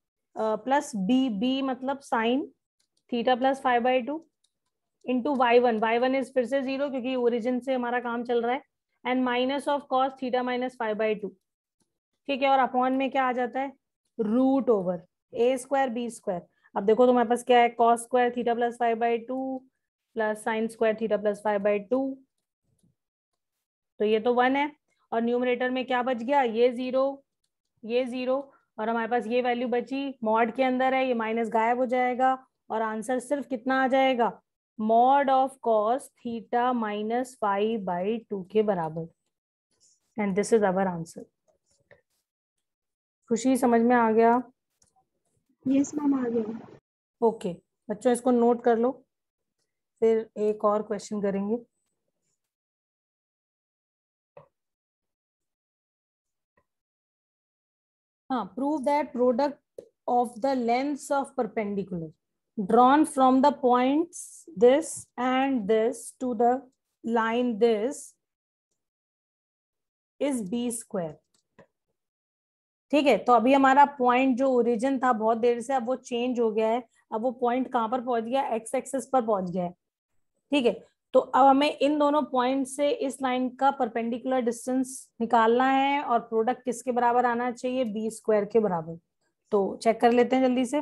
प्लस बी बी मतलब sine theta plus five by two into y one y one is फिर से जीरो क्योंकि ओरिजिन से हमारा काम चल रहा है and minus of cos theta minus five by two ठीक है और अपॉन में क्या आ जाता है root over a square b square अब देखो तुम्हारे पास क्या है cos square theta plus five by two plus sine square theta plus five by two तो ये तो वन है और न्यूमरेटर में क्या बच गया ये जीरो ये जीरो और हमारे पास ये वैल्यू बची मॉड के अंदर है ये माइनस गायब हो जाएगा और आंसर सिर्फ कितना आ जाएगा mod of cos theta minus five by two के बराबर and this is our answer खुशी समझ में आ गया यस yes, मैम आ गया ओके okay. बच्चों इसको नोट कर लो फिर एक और क्वेश्चन करेंगे हाँ prove that product of the lengths of perpendicular drawn from the points this and this to the line this is b square ठीक है तो अभी हमारा पॉइंट जो ओरिजिन था बहुत देर से अब वो चेंज हो गया है अब वो पॉइंट कहां पर पहुंच गया एक्स एक्सेस पर पहुंच गया है ठीक है तो अब हमें इन दोनों पॉइंट से इस लाइन का परपेंडिकुलर डिस्टेंस निकालना है और प्रोडक्ट किसके बराबर आना चाहिए बी स्क्वायर के बराबर तो चेक कर लेते हैं जल्दी से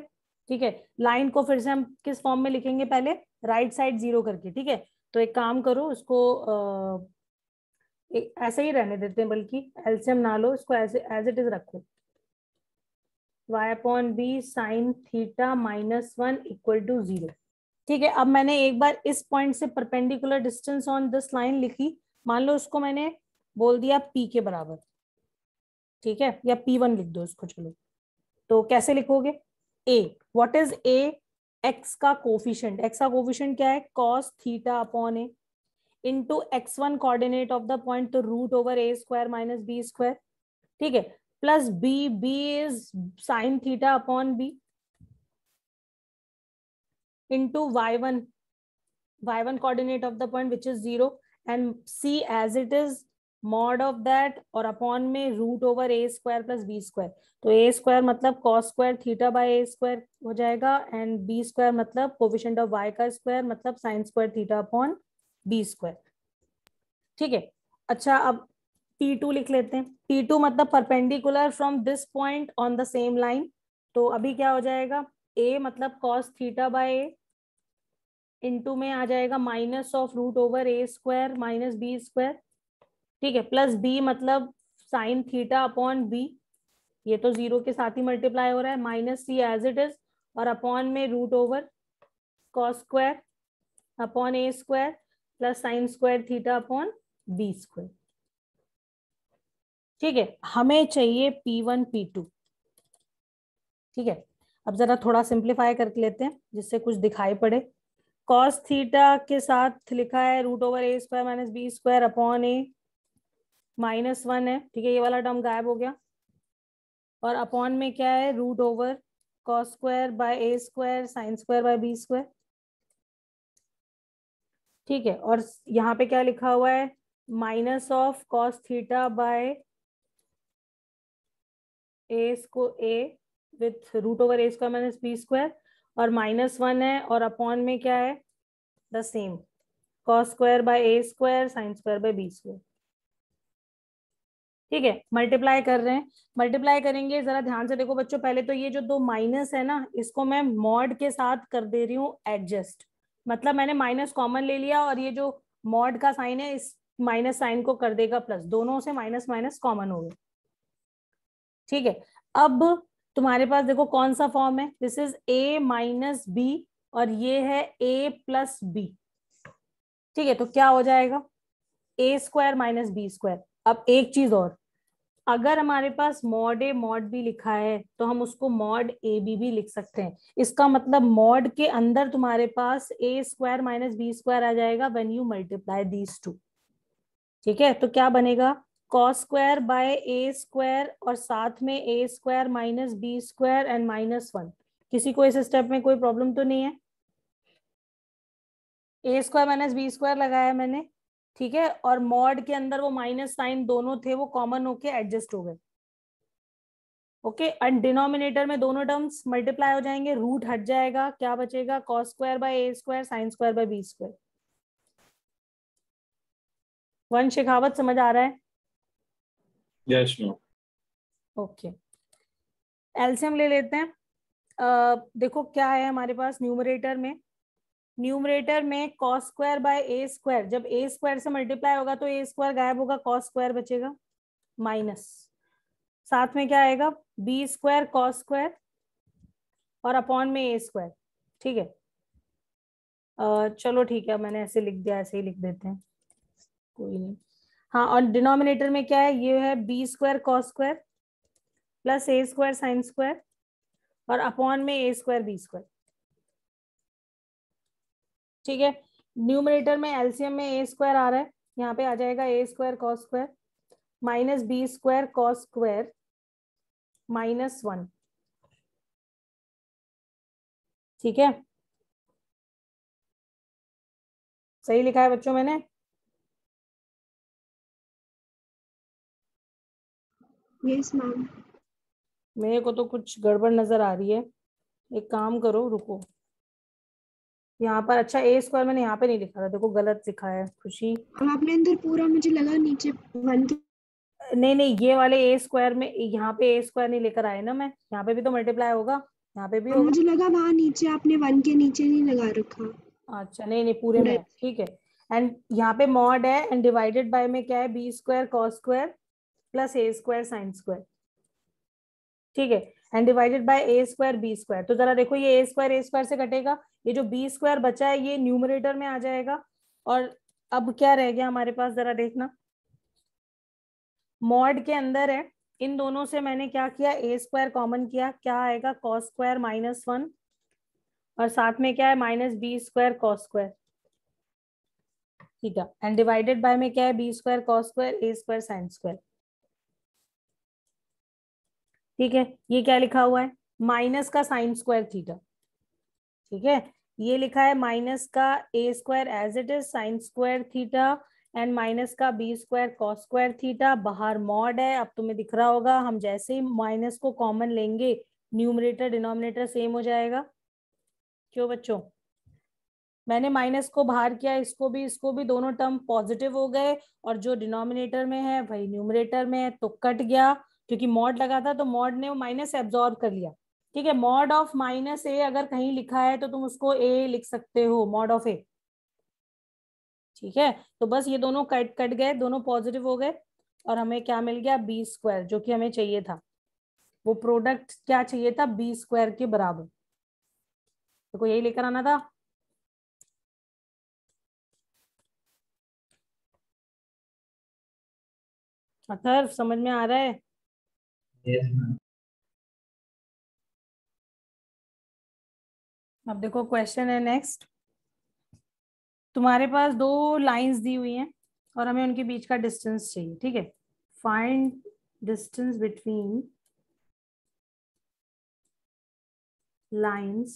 ठीक है लाइन को फिर से हम किस फॉर्म में लिखेंगे पहले राइट साइड जीरो करके ठीक है तो एक काम करो उसको ऐसे ही रहने देते हैं बल्कि एल्सियम ना लो इसको ऐसे एज इट इज रखो y upon b sine theta minus one equal to zero ठीक है अब मैंने एक बार इस पॉइंट से perpendicular distance on this line लिखी मान लो उसको मैंने बोल दिया पी के बराबर ठीक है या पी वन लिख दो इसको चलो तो कैसे लिखोगे a what is a x का कोफिशियंट एक्स का कोफिशियंट क्या है cos theta upon a into x one coordinate of the point तो root over a square minus b square ठीक है plus b b is sine theta upon b into y1 y1 coordinate of the point which is 0 and c as it is mod of that और अपॉन में root over a square plus b square तो ए स्क्वायर मतलब cos square theta by a square हो जाएगा एंड बी स्क्वायर मतलब कोविशेंट ऑफ वाई का स्क्वायर मतलब sine square theta upon b square ठीक है अच्छा अब टी टू लिख लेते हैं टी टू मतलब perpendicular from this point on the same line तो अभी क्या हो जाएगा ए मतलब cos theta by a into में आ जाएगा minus of root over a square minus b square ठीक है प्लस बी मतलब साइन थीटा अपॉन बी ये तो जीरो के साथ ही मल्टीप्लाई हो रहा है minus c as it is और अपॉन में root over cos square upon a square plus sine square theta upon b square ठीक है हमें चाहिए पी वन पी टू ठीक है अब जरा थोड़ा सिंप्लीफाई करके लेते हैं जिससे कुछ दिखाई पड़े कॉस थीटा के साथ लिखा है root over a square minus b square upon a minus one है ठीक है ये वाला टर्म गायब हो गया और अपॉन में क्या है root over cos square by a square sine square by b square ठीक है और यहाँ पे क्या लिखा हुआ है minus of cos theta by a square a with root over a square minus b square और माइनस वन है और अपॉन में क्या है the same cos square by a square sine square by b square ठीक है मल्टीप्लाई कर रहे हैं मल्टीप्लाई करेंगे जरा ध्यान से देखो बच्चों पहले तो ये जो दो माइनस है ना इसको मैं मॉड के साथ कर दे रही हूँ एडजस्ट मतलब मैंने माइनस कॉमन ले लिया और ये जो मॉड का साइन है इस माइनस साइन को कर देगा प्लस दोनों से माइनस माइनस कॉमन हो गए ठीक है अब तुम्हारे पास देखो कौन सा फॉर्म है this is a minus b और ये है ए प्लस बी ठीक है तो क्या हो जाएगा a square minus b square अब एक चीज और अगर हमारे पास मॉड ए मॉड बी लिखा है तो हम उसको मॉड ए बी भी लिख सकते हैं इसका मतलब मॉड के अंदर तुम्हारे पास a square minus b square आ जाएगा when you multiply these two ठीक है तो क्या बनेगा cos square by a square और साथ में a square minus b square and minus one किसी को इस स्टेप में कोई प्रॉब्लम तो नहीं है a square minus b square लगाया मैंने ठीक है और मॉड के अंदर वो माइनस साइन दोनों थे वो कॉमन होके एडजस्ट हो गए ओके एंड डिनोमिनेटर में दोनों टर्म्स मल्टीप्लाई हो जाएंगे रूट हट जाएगा क्या बचेगा cos square by a square sine square by b square one Shekhawat समझ आ रहा है यस ओके एल्सियम ले लेते हैं uh, देखो क्या है हमारे पास न्यूमरेटर में न्यूमरेटर में cos square by a square जब ए स्क्वायर से मल्टीप्लाई होगा तो ए स्क्वायर गायब होगा कॉस स्क्वायर बचेगा माइनस साथ में क्या आएगा बी स्क्वायर कॉस स्क्वायर और अपॉन में ए स्क्वायर ठीक है चलो ठीक है मैंने ऐसे लिख दिया ऐसे ही लिख देते हैं कोई नहीं हाँ और डिनोमिनेटर में क्या है ये है b square cos square plus a square sine square और अपॉन में ए स्क्वायर बी स्क्वायर ठीक है न्यूमिनेटर में एलसीएम में ए स्क्वायर आ रहा है यहाँ पे आ जाएगा a square cos square minus b square cos square minus one ठीक है सही लिखा है बच्चों मैंने यस मैम मेरे को तो कुछ गड़बड़ नजर आ रही है एक काम करो रुको यहाँ पर अच्छा ए स्क्वायर मैंने यहाँ पे नहीं लिखा था देखो गलत लिखा है खुशी अब आपने अंदर पूरा मुझे लगा नीचे नहीं नहीं ये वाले ए स्क्वायर में यहाँ पे ए स्क्वायर नहीं लेकर आए ना मैं यहाँ पे भी तो मल्टीप्लाई होगा यहाँ पे भी मुझे लगा वहाँ नीचे आपने वन के नीचे नहीं लगा रखा अच्छा नहीं नहीं पूरे में ठीक है एंड यहाँ पे मॉड है एंड डिवाइडेड बाय में क्या है b square cos square plus a square sine square ठीक है and divided by a square b square तो जरा देखो ये ए स्क्वायर ए स्क्वायर से कटेगा ये जो बी स्क्वायर बचा है ये न्यूमरेटर में आ जाएगा और अब क्या रह गया हमारे पास जरा देखना मॉड के अंदर है इन दोनों से मैंने क्या किया ए स्क्वायर कॉमन किया क्या आएगा कॉस स्क्वायर माइनस वन और साथ में क्या है minus b square cos square ठीक है एंड डिवाइडेड बाय में क्या है b square cos square a square sine square ठीक है ये क्या लिखा हुआ है माइनस का साइन स्क्वायर थीटा ठीक है ये लिखा है माइनस का a square as it is sine square theta and minus का b square cos square theta बाहर मॉड है अब तुम्हें दिख रहा होगा हम जैसे ही माइनस को कॉमन लेंगे न्यूमरेटर डिनोमिनेटर सेम हो जाएगा क्यों बच्चों मैंने माइनस को बाहर किया इसको भी इसको भी दोनों टर्म पॉजिटिव हो गए और जो डिनोमिनेटर में है वही न्यूमरेटर में है तो कट गया क्योंकि मॉड लगा था तो मॉड ने वो माइनस एब्जॉर्ब कर लिया ठीक है मॉड ऑफ माइनस ए अगर कहीं लिखा है तो तुम उसको ए लिख सकते हो मॉड ऑफ ए ठीक है तो बस ये दोनों कट कट गए दोनों पॉजिटिव हो गए और हमें क्या मिल गया बी स्क्वायर जो कि हमें चाहिए था वो प्रोडक्ट क्या चाहिए था बी स्क्वायर के बराबर देखो तो यही लेकर आना था अथर समझ में आ रहा है अब देखो क्वेश्चन है नेक्स्ट तुम्हारे पास दो लाइंस दी हुई हैं और हमें उनके बीच का डिस्टेंस चाहिए ठीक है find distance between lines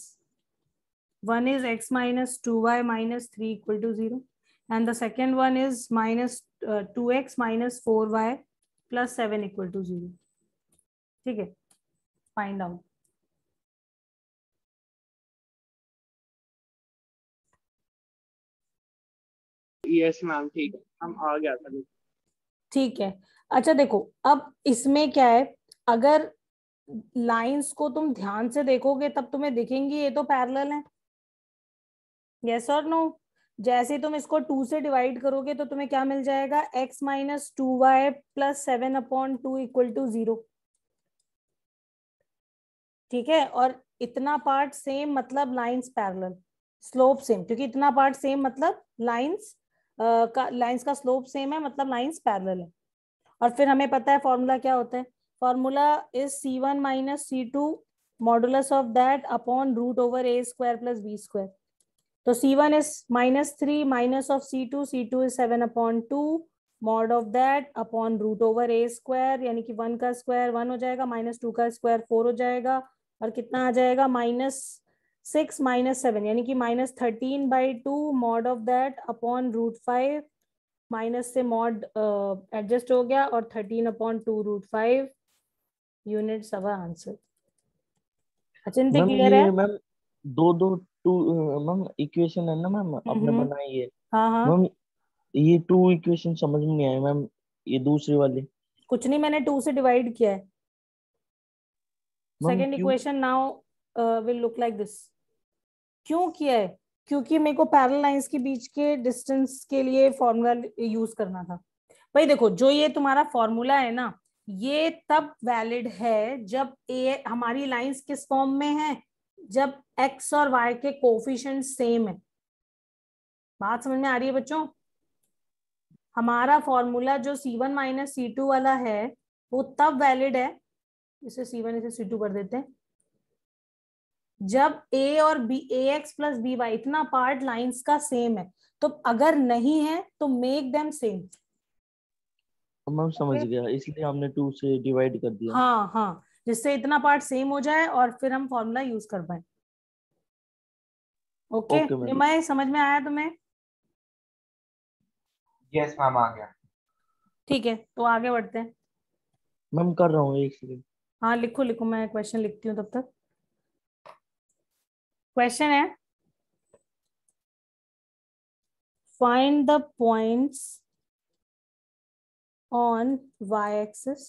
one is x minus two y minus three equal to zero and the second one is minus two x minus four y plus seven equal to zero ठीक है फाइंड आउट यस मैम ठीक है हम आ गया था ठीक है अच्छा देखो अब इसमें क्या है अगर लाइंस को तुम ध्यान से देखोगे तब तुम्हें दिखेंगी ये तो पैरेलल है यस और नो जैसे तुम इसको टू से डिवाइड करोगे तो तुम्हें क्या मिल जाएगा x minus two y plus seven upon two equal to zero ठीक है और इतना पार्ट सेम मतलब लाइंस पैरेलल स्लोप सेम क्योंकि इतना पार्ट सेम मतलब लाइंस का लाइंस का स्लोप सेम है मतलब लाइंस पैरेलल है और फिर हमें पता है फॉर्मूला क्या होता है formula is c one minus c two modulus of that upon root over a square plus b square तो c one is minus three minus of c two c two is seven upon two mod of that upon root over a square यानी कि वन का स्क्वायर वन हो जाएगा माइनस टू का स्क्वायर फोर हो जाएगा और कितना आ जाएगा माइनस सिक्स माइनस सेवन यानी कि minus thirteen by two mod of that upon root five minus से मॉड एडजस्ट uh, हो गया और thirteen upon two root five unit सवा आंसर अचिंत्य क्लियर है मैम दो दो टू मैम इक्वेशन है ना मैम आपने बनाई है हाँ हाँ मैम ये टू इक्वेशन समझ में नहीं आए मैम ये दूसरी वाली कुछ नहीं मैंने टू से डिवाइड किया है second equation now will look like this क्यों किया है क्योंकि मेरे को पैरल लाइंस के बीच के डिस्टेंस के लिए फॉर्मूला यूज करना था भाई देखो जो ये तुम्हारा फॉर्मूला है ना ये तब वैलिड है जब ए हमारी लाइंस किस फॉर्म में है जब एक्स और वाई के कोफिशियंट सेम है बात समझ में आ रही है बच्चों हमारा फॉर्मूला जो c one minus c two वाला है वो तब वैलिड है इसे सी वन इसे सी टू कर देते हैं जब ए और b a x plus b y इतना पार्ट लाइंस का सेम है तो अगर नहीं है तो मेक देम सेम हम समझ okay? गया इसलिए हमने टू से डिवाइड कर दिया हाँ हाँ जिससे इतना पार्ट सेम हो जाए और फिर हम फॉर्मूला यूज कर पाए ओके okay? निमय समझ में आया तुम्हें यस मैम आ गया ठीक है तो आगे बढ़ते हैं मैम कर रहा हूँ एक सेकेंड हाँ लिखो लिखो मैं क्वेश्चन लिखती हूँ तब तक क्वेश्चन है find the points on y axis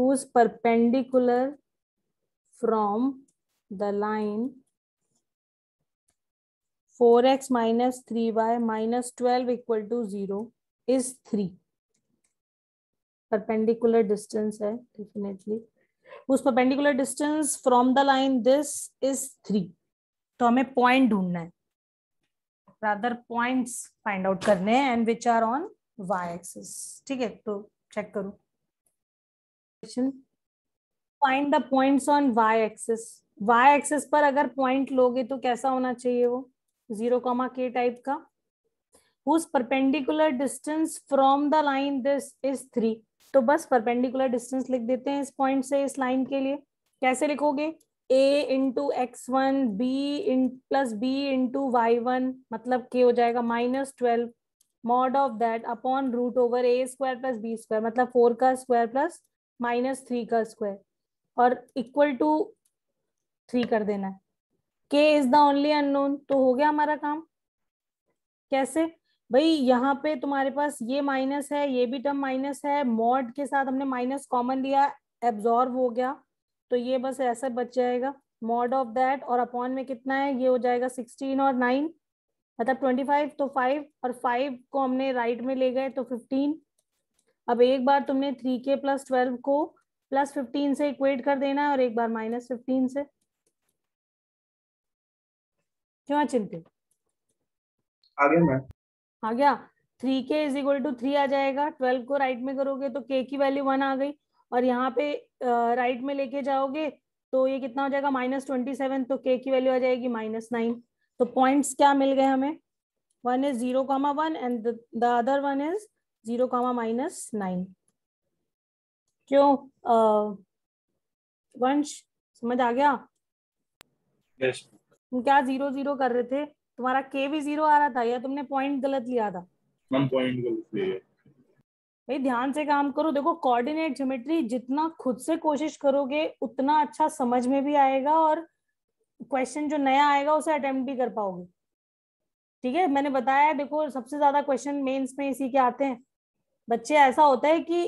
whose perpendicular from the line four x minus three y minus twelve equal to zero is three perpendicular distance है डेफिनेटली उस perpendicular distance from the line this is three तो हमें पॉइंट ढूंढना है रादर पॉइंट्स फाइंड आउट करने हैं and which are on y axis ठीक है तो चेक करो question find the point on y axis y axis पर अगर पॉइंट लोगे तो कैसा होना चाहिए वो जीरो कॉमा के टाइप का whose perpendicular distance from the line this is three तो बस परपेंडिकुलर डिस्टेंस लिख देते हैं इस पॉइंट से इस लाइन के लिए कैसे लिखोगे a into x one b in plus b into y one मतलब के हो जाएगा minus twelve mod of that upon root over a square plus b square मतलब फोर का स्क्वायर प्लस माइनस थ्री का स्क्वायर और इक्वल टू थ्री कर देना है के इज द ओनली अननोन तो हो गया हमारा काम कैसे भाई यहाँ पे तुम्हारे पास ये माइनस है ये भी टर्म माइनस है मॉड के साथ हमने माइनस कॉमन लिया एब्जॉर्व हो गया तो ये बस ऐसा बच जाएगा मॉड ऑफ दैट और अपॉन में कितना है ये हो जाएगा सिक्सटीन और नाइन मतलब ट्वेंटी फाइव तो फाइव और फाइव को हमने राइट right में ले गए तो फिफ्टीन अब एक बार तुमने थ्री के प्लस ट्वेल्व को प्लस फिफ्टीन से इक्वेट कर देना है और एक बार माइनस फिफ्टीन से क्यों चिंतित आगे मैं आ गया three k is equal to three आ जाएगा ट्वेल्व को राइट में करोगे तो के की वैल्यू वन आ गई और यहाँ पे राइट में लेके जाओगे तो ये कितना हो जाएगा माइनस ट्वेंटी सेवन तो के की वैल्यू आ जाएगी माइनस नाइन तो पॉइंट्स क्या मिल गए हमें one is zero comma one and the other one is zero comma minus nine क्यों वंश समझ आ गया yes. क्या जीरो जीरो कर रहे थे तुम्हारा के भी जीरो आ रहा था या तुमने पॉइंट गलत लिया था पॉइंट गलत भाई ध्यान से काम करो देखो कोऑर्डिनेट ज्योमेट्री जितना खुद से कोशिश करोगे उतना अच्छा समझ में भी आएगा और क्वेश्चन जो नया आएगा उसे अटेम्प्ट भी कर पाओगे ठीक है मैंने बताया देखो सबसे ज्यादा क्वेश्चन मेंस में इसी के आते हैं बच्चे ऐसा होता है कि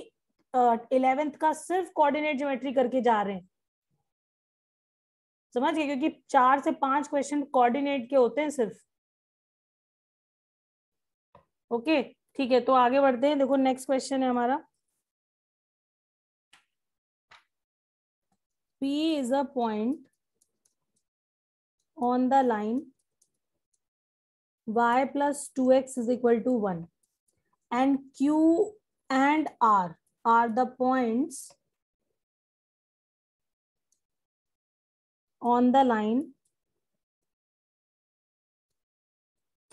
इलेवेंथ का सिर्फ कोऑर्डिनेट ज्योमेट्री करके जा रहे हैं समझ गए क्योंकि चार से पांच क्वेश्चन कोऑर्डिनेट के होते हैं सिर्फ ओके ठीक है तो आगे बढ़ते हैं देखो नेक्स्ट क्वेश्चन है हमारा P is a point on the line y two x is equal to one and q and r are the points on the line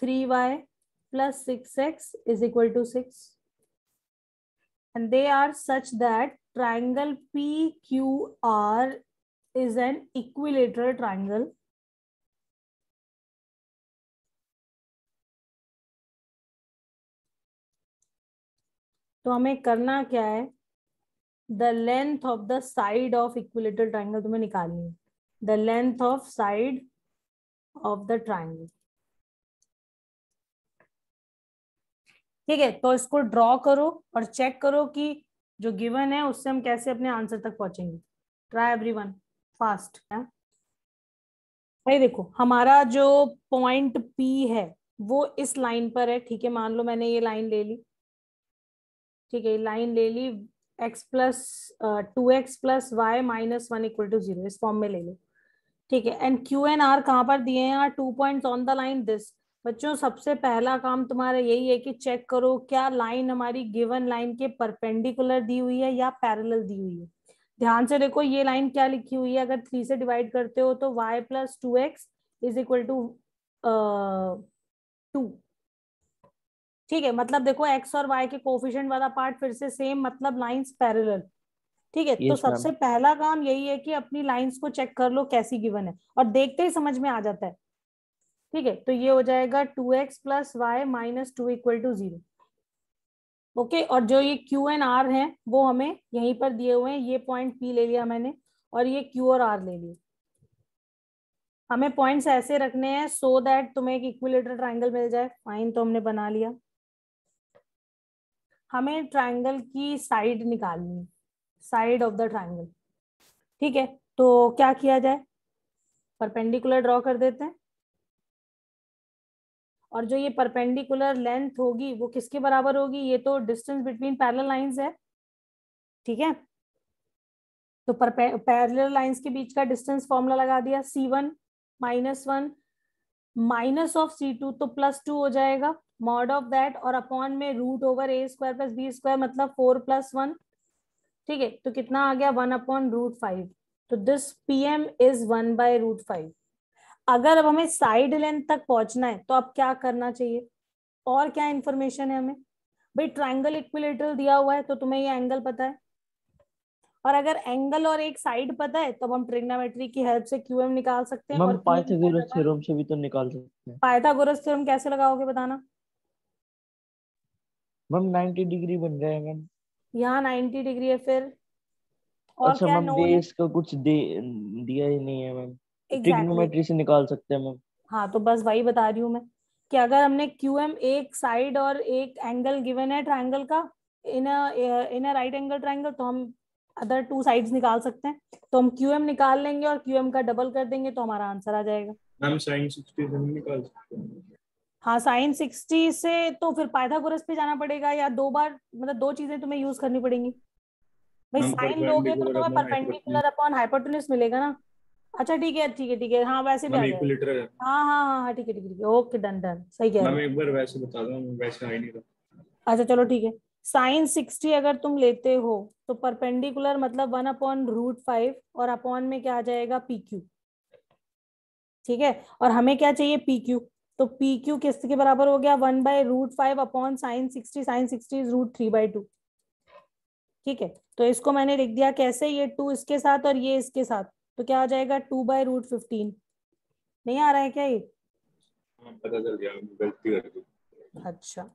3y plus 6x is equal to 6. And they are such that triangle PQR is an equilateral triangle. तो हमें करना क्या है the length of the side of equilateral triangle तुम्हें निकालनी है the length of side of the triangle ठीक है तो इसको ड्रॉ करो और चेक करो कि जो गिवन है उससे हम कैसे अपने आंसर तक पहुंचेंगे ट्राई एवरीवन फास्ट है भाई देखो हमारा जो पॉइंट पी है वो इस लाइन पर है ठीक है मान लो मैंने ये लाइन ले ली ठीक है लाइन ले ली x plus two x plus y minus one equal to zero इस फॉर्म में ले लो ठीक है एंड क्यू एन आर कहाँ पर दिए हैं two point on the line this बच्चों सबसे पहला काम तुम्हारा यही है कि चेक करो क्या लाइन हमारी गिवन लाइन के परपेंडिकुलर दी हुई है या पैरेलल दी हुई है ध्यान से देखो ये लाइन क्या लिखी हुई है अगर थ्री से डिवाइड करते हो तो y plus two x is equal to two ठीक है मतलब देखो एक्स और वाई के कोफिशियंट वाला पार्ट फिर से सेम मतलब लाइंस पैरेलल ठीक है तो सबसे पहला काम यही है कि अपनी लाइंस को चेक कर लो कैसी गिवन है और देखते ही समझ में आ जाता है ठीक है तो ये हो जाएगा two x plus y minus two equal to zero okay और जो ये क्यू एंड आर है वो हमें यहीं पर दिए हुए हैं ये पॉइंट पी ले लिया मैंने और ये क्यू और आर ले लिया हमें पॉइंट्स ऐसे रखने हैं सो so दैट तुम्हें एक इक्विलेटर ट्राइंगल मिल जाए फाइन तो हमने बना लिया हमें ट्राइंगल की साइड निकालनी साइड ऑफ द ट्राइंगल ठीक है तो क्या किया जाए परपेंडिकुलर ड्रॉ कर देते हैं और जो ये परपेंडिकुलर लेंथ होगी वो किसके बराबर होगी ये तो डिस्टेंस बिटवीन पैरेलल लाइंस है ठीक है तो पैरेलल लाइंस के बीच का डिस्टेंस फॉर्मूला लगा दिया c one minus one minus of c two तो प्लस टू हो जाएगा मॉड ऑफ दैट और अपॉन में root over a square plus b square मतलब फोर प्लस वन ठीक है तो कितना आ गया वन अपॉन रूट फाइव तो this P M is one by root five अगर अब हमें साइड लेंथ तक पहुंचना है तो अब क्या करना चाहिए और क्या इंफॉर्मेशन है हमें भाई ट्राइंगल इक्विलेटरल दिया हुआ है तो तुम्हें ये एंगल पता है और अगर एंगल और एक साइड पता है तो हम ट्रिग्नोमेट्री की हेल्प से क्यूएम निकाल सकते हैं और पाइथागोरस थ्योरम से भी तो निकाल सकते हैं पाइथागोरस थ्योरम कैसे लगाओगे बताना मैम 90 डिग्री बन रहा है मैम यहाँ 90 डिग्री है फिर और अच्छा मैम बेस का कुछ दे दिया ही नहीं है मैम exactly. ट्रिग्नोमेट्री से निकाल सकते हैं मैम हाँ तो बस वही बता रही हूँ मैं कि अगर हमने क्यू एम एक साइड और एक एंगल गिवन है ट्राइंगल का in in right angle triangle तो हम अदर टू साइड्स निकाल सकते हैं तो हम क्यू एम निकाल लेंगे और क्यू एम का डबल कर देंगे तो हमारा आंसर आ जाएगा मैम साइन 67 निकाल सकते हैं हाँ साइन सिक्सटी से तो फिर पाइथागोरस पे जाना पड़ेगा या दो बार मतलब दो चीजें तुम्हें यूज करनी पड़ेंगी भाई हाँ, साइन लोगे तो तुम्हें परपेंडिकुलर अपॉन हाइपोटेनस मिलेगा ना अच्छा ठीक है ठीक है ठीक है हाँ वैसे भी हाँ हाँ हाँ हाँ ठीक है ठीक है ओके डन डन सही कह रहे हैं एक बार वैसे बता दो वैसे आई नहीं रहा अच्छा चलो ठीक है साइन सिक्सटी अगर तुम लेते हो तो परपेंडिकुलर मतलब वन अपॉन रूट फाइव और अपॉन में क्या आ जाएगा पी क्यू ठीक है और हमें क्या चाहिए पी क्यू तो पी क्यू किसके बराबर हो गया one by root five upon sine sixty sine sixty is root three by two ठीक है तो इसको मैंने लिख दिया कैसे ये टू इसके साथ और ये इसके साथ तो क्या आ जाएगा टू बाय रूट फिफ्टीन नहीं आ रहा है क्या ये पता चल गया गलती कर अच्छा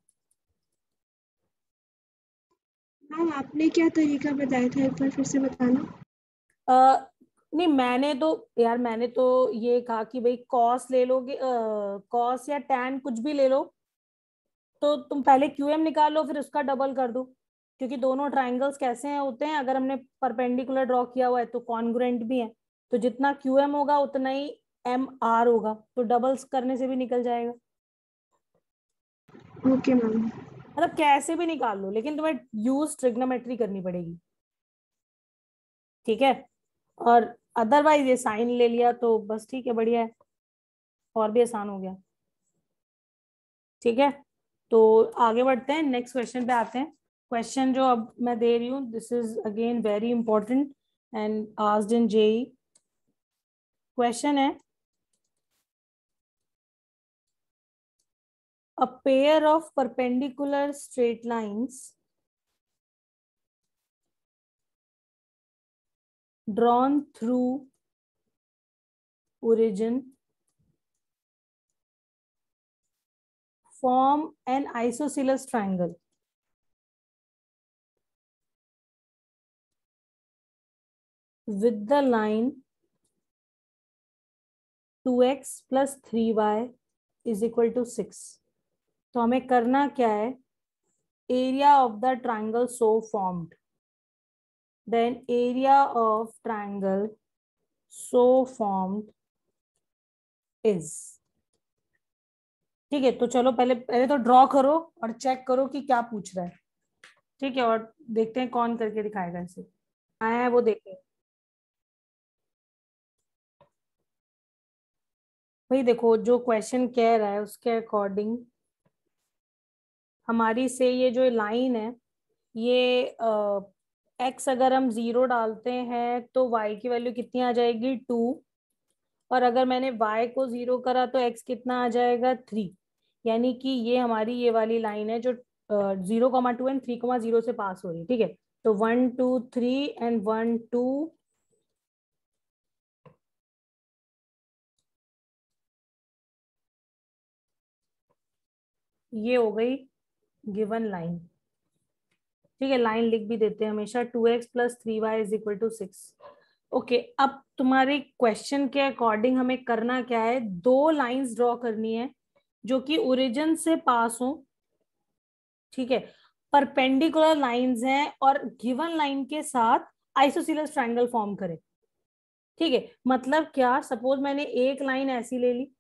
मैम हाँ, आपने क्या तरीका बताया था एक बार फिर से बताना नहीं मैंने तो यार मैंने तो ये कहा कि भाई कॉस ले लोगे कॉस या टैन कुछ भी ले लो तो तुम पहले क्यू एम लो फिर उसका डबल कर दो क्योंकि दोनों ट्राइंगल्स कैसे हैं होते हैं अगर हमने परपेंडिकुलर ड्रॉ किया हुआ है तो कॉन्ग्रेंट भी है तो जितना क्यू एम होगा उतना ही एम आर होगा तो डबल्स करने से भी निकल जाएगा ओके मैम मतलब कैसे भी निकाल लो लेकिन तुम्हें यूज ट्रिग्नोमेट्री करनी पड़ेगी ठीक है और अदरवाइज ये साइन ले लिया तो बस ठीक है बढ़िया है और भी आसान हो गया ठीक है तो आगे बढ़ते हैं नेक्स्ट क्वेश्चन पे आते हैं क्वेश्चन जो अब मैं दे रही हूँ this is again very important and asked in JEE question है a pair of perpendicular straight lines drawn through origin form an isosceles triangle. with the line 2x plus 3y is equal to 6 तो हमें करना क्या है area of the triangle so formed Then area of triangle so formed is ठीक है तो चलो पहले पहले तो ड्रॉ करो और चेक करो कि क्या पूछ रहा है ठीक है और देखते हैं कौन करके दिखाएगा इसे आया है वो देखें भाई देखो जो क्वेश्चन कह रहा है उसके अकॉर्डिंग हमारी से ये जो लाइन है ये एक्स अगर हम जीरो डालते हैं तो वाई की वैल्यू कितनी आ जाएगी टू और अगर मैंने वाई को जीरो करा तो एक्स कितना आ जाएगा थ्री यानी कि ये हमारी ये वाली लाइन है जो zero comma two and three comma zero से पास हो रही है ठीक है तो one two three and one two ये हो गई गिवन लाइन ठीक है लाइन लिख भी देते हैं हमेशा two x plus three y is equal to six okay अब तुम्हारे क्वेश्चन के अकॉर्डिंग हमें करना क्या है दो लाइंस ड्रॉ करनी है जो कि ओरिजिन से पास हो ठीक है परपेंडिकुलर लाइंस हैं और गिवन लाइन के साथ आइसोसिलस ट्राइंगल फॉर्म करे ठीक है मतलब क्या सपोज मैंने एक लाइन ऐसी ले ली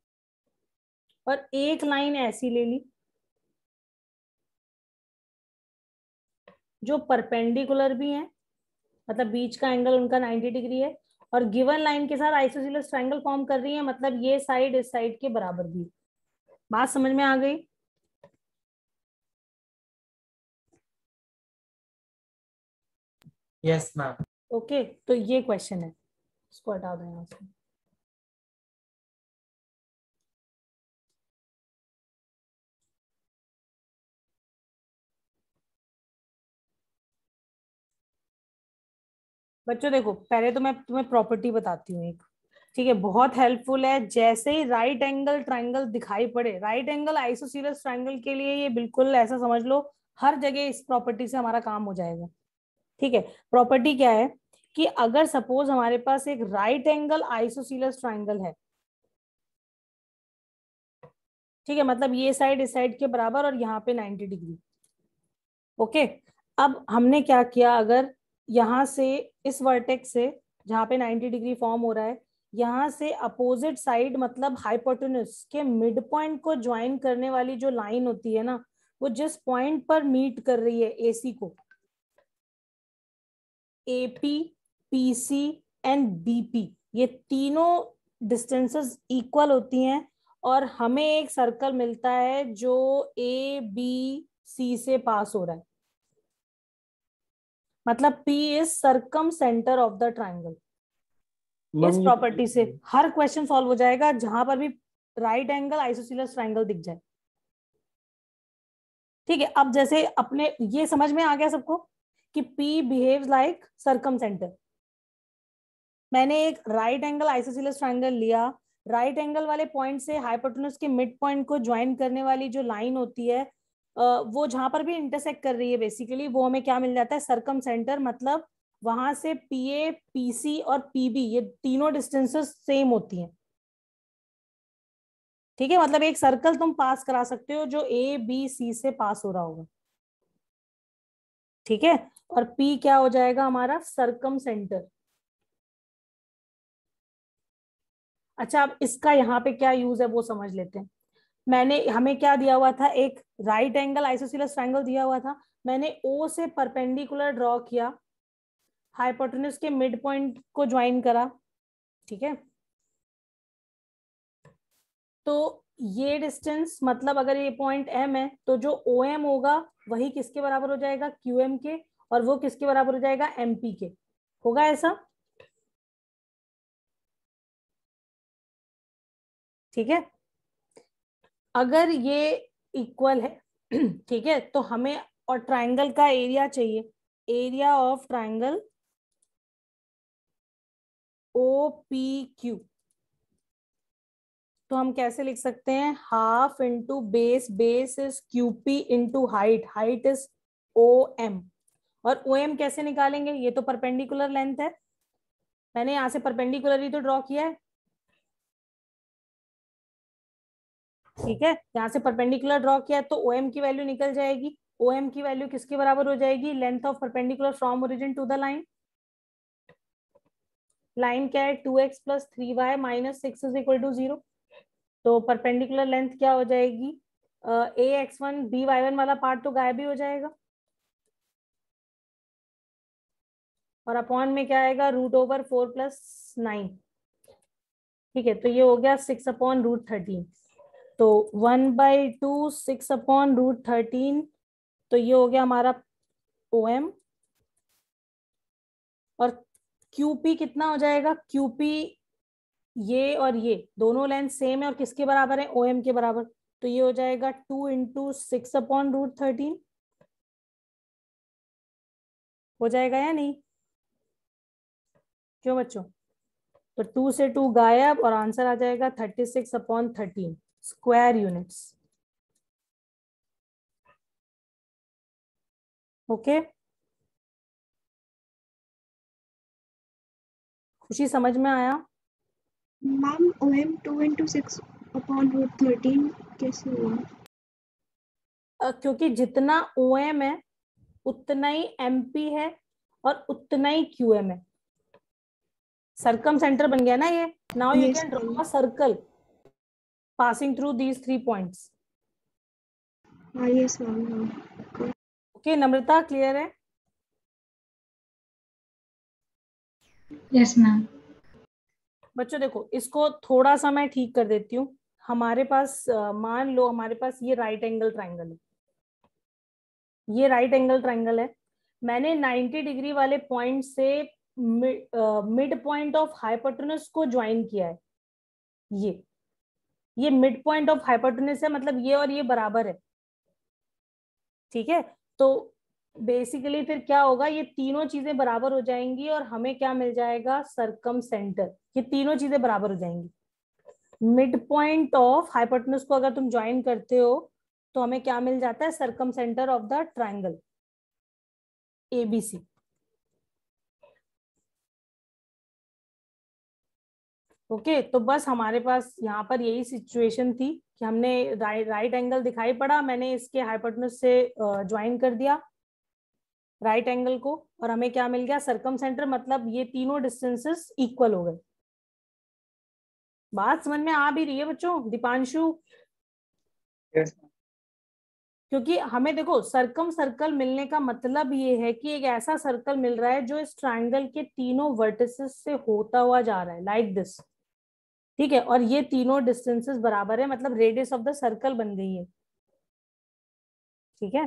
और एक लाइन ऐसी ले ली जो परपेंडिकुलर भी हैं मतलब बीच का एंगल उनका 90 डिग्री है और गिवन लाइन के साथ आइसोसिलस ट्राइंगल फॉर्म कर रही है मतलब ये साइड इस साइड के बराबर भी बात समझ में आ गई यस मैम ओके तो ये क्वेश्चन है इसको हटा दें यहाँ से बच्चों देखो पहले तो मैं तुम्हें प्रॉपर्टी बताती हूँ एक ठीक है बहुत हेल्पफुल है जैसे ही राइट एंगल ट्राइंगल दिखाई पड़े राइट एंगल आइसोसीलस ट्राइंगल के लिए ये बिल्कुल ऐसा समझ लो हर जगह इस प्रॉपर्टी से हमारा काम हो जाएगा ठीक है प्रॉपर्टी क्या है कि अगर सपोज हमारे पास एक राइट एंगल आइसोसीलस ट्राइंगल है ठीक है मतलब ये साइड इस साइड के बराबर और यहाँ पे 90 डिग्री ओके अब हमने क्या किया अगर यहाँ से इस वर्टेक्स से जहाँ पे 90 डिग्री फॉर्म हो रहा है यहाँ से अपोजिट साइड मतलब हाइपोटेनस के मिड पॉइंट को ज्वाइन करने वाली जो लाइन होती है ना वो जिस पॉइंट पर मीट कर रही है एसी को एपी पीसी एंड बीपी ये तीनों डिस्टेंसेस इक्वल होती हैं और हमें एक सर्कल मिलता है जो ए बी सी से पास हो रहा है मतलब P is circumcentre of the triangle इस प्रॉपर्टी से हर क्वेश्चन सॉल्व हो जाएगा जहां पर भी राइट एंगल आइसोसिलस ट्राइंगल दिख जाए ठीक है अब जैसे अपने ये समझ में आ गया सबको कि P behave like circumcentre मैंने एक राइट एंगल आइसोसिलस ट्राइंगल लिया राइट right एंगल वाले पॉइंट से हाइपोटेनस के मिड पॉइंट को ज्वाइन करने वाली जो लाइन होती है वो जहां पर भी इंटरसेक्ट कर रही है बेसिकली वो हमें क्या मिल जाता है सरकम सेंटर मतलब वहां से पी पी पीसी और पीबी ये तीनों डिस्टेंसेस सेम होती हैं ठीक है मतलब एक सर्कल तुम पास करा सकते हो जो ए बी सी से पास हो रहा होगा ठीक है और पी क्या हो जाएगा हमारा सरकम सेंटर अच्छा अब इसका यहाँ पे क्या यूज है वो समझ लेते हैं मैंने हमें क्या दिया हुआ था एक राइट एंगल आइसोसिलस ट्राइंगल दिया हुआ था मैंने ओ से परपेंडिकुलर ड्रॉ किया हाइपोटेन्यूस के मिड पॉइंट को ज्वाइन करा ठीक है तो ये डिस्टेंस मतलब अगर ये पॉइंट एम है तो जो ओ एम होगा वही किसके बराबर हो जाएगा क्यू एम के और वो किसके बराबर हो जाएगा एम पी के होगा ऐसा ठीक है अगर ये इक्वल है ठीक है तो हमें और ट्राइंगल का एरिया चाहिए area of triangle O P Q तो हम कैसे लिख सकते हैं half into base base is Q P into height height is O M और ओ एम कैसे निकालेंगे ये तो परपेंडिकुलर लेंथ है मैंने यहां से परपेंडिकुलर ही तो ड्रॉ किया है ठीक है यहाँ से परपेंडिकुलर ड्रॉ किया तो ओ की वैल्यू निकल जाएगी ओ की वैल्यू किसके बराबर हो जाएगी length of perpendicular from origin to the line line क्या है two x plus three y minus six is equal to zero तो परपेंडिकुलर लेंथ क्या हो जाएगी a x one b Y one वाला पार्ट तो गायब ही हो जाएगा और अपॉन में क्या आएगा root over four plus nine ठीक है तो ये हो गया सिक्स अपॉन रूट थर्टीन तो one by two six upon root thirteen तो ये हो गया हमारा ओ एम और क्यूपी कितना हो जाएगा क्यूपी ये और ये दोनों लेंथ सेम है और किसके बराबर है ओ एम के बराबर तो ये हो जाएगा two into six upon root thirteen हो जाएगा या नहीं क्यों बच्चों तो टू से टू गायब और आंसर आ जाएगा thirty six upon thirteen square units. Okay? Khushi समझ में आया ma'am O M two into six upon root thirteen कैसे हुआ uh, क्योंकि जितना ओ एम है उतना ही एम पी है और उतना ही क्यू एम है सर्कम सेंटर बन गया ना ये now you can draw circle passing through these three points ah, yes ma'am हाँ, okay namrata clear hai yes ma'am बच्चों देखो इसको थोड़ा सा मैं ठीक कर देती हूँ हमारे पास मान लो हमारे पास ये राइट एंगल ट्राइंगल है ये राइट एंगल ट्राइंगल है मैंने 90 डिग्री वाले पॉइंट से मिड पॉइंट ऑफ हाइपोटेनस को ज्वाइन किया है ये ये मिड पॉइंट ऑफ हाइपोटेनस है मतलब ये और ये बराबर है ठीक है तो बेसिकली फिर क्या होगा ये तीनों चीजें बराबर हो जाएंगी और हमें क्या मिल जाएगा सरकम सेंटर ये तीनों चीजें बराबर हो जाएंगी मिड पॉइंट ऑफ हाइपोटनस को अगर तुम ज्वाइन करते हो तो हमें क्या मिल जाता है circumcentre of the triangle ABC okay तो बस हमारे पास यहाँ पर यही सिचुएशन थी कि हमने राइट राइट एंगल दिखाई पड़ा मैंने इसके हाइपोटनस से ज्वाइन कर दिया राइट एंगल को और हमें क्या मिल गया सरकम सेंटर मतलब ये तीनों डिस्टेंसेस इक्वल हो गए बात समझ में आ भी रही है बच्चों दीपांशु yes. क्योंकि हमें देखो सरकम सर्कल मिलने का मतलब ये है कि एक ऐसा सर्कल मिल रहा है जो इस ट्रायंगल के तीनों वर्टिसेस से होता हुआ जा रहा है लाइक like दिस ठीक है और ये तीनों डिस्टेंसेस बराबर है मतलब रेडियस ऑफ द सर्कल बन गई है ठीक है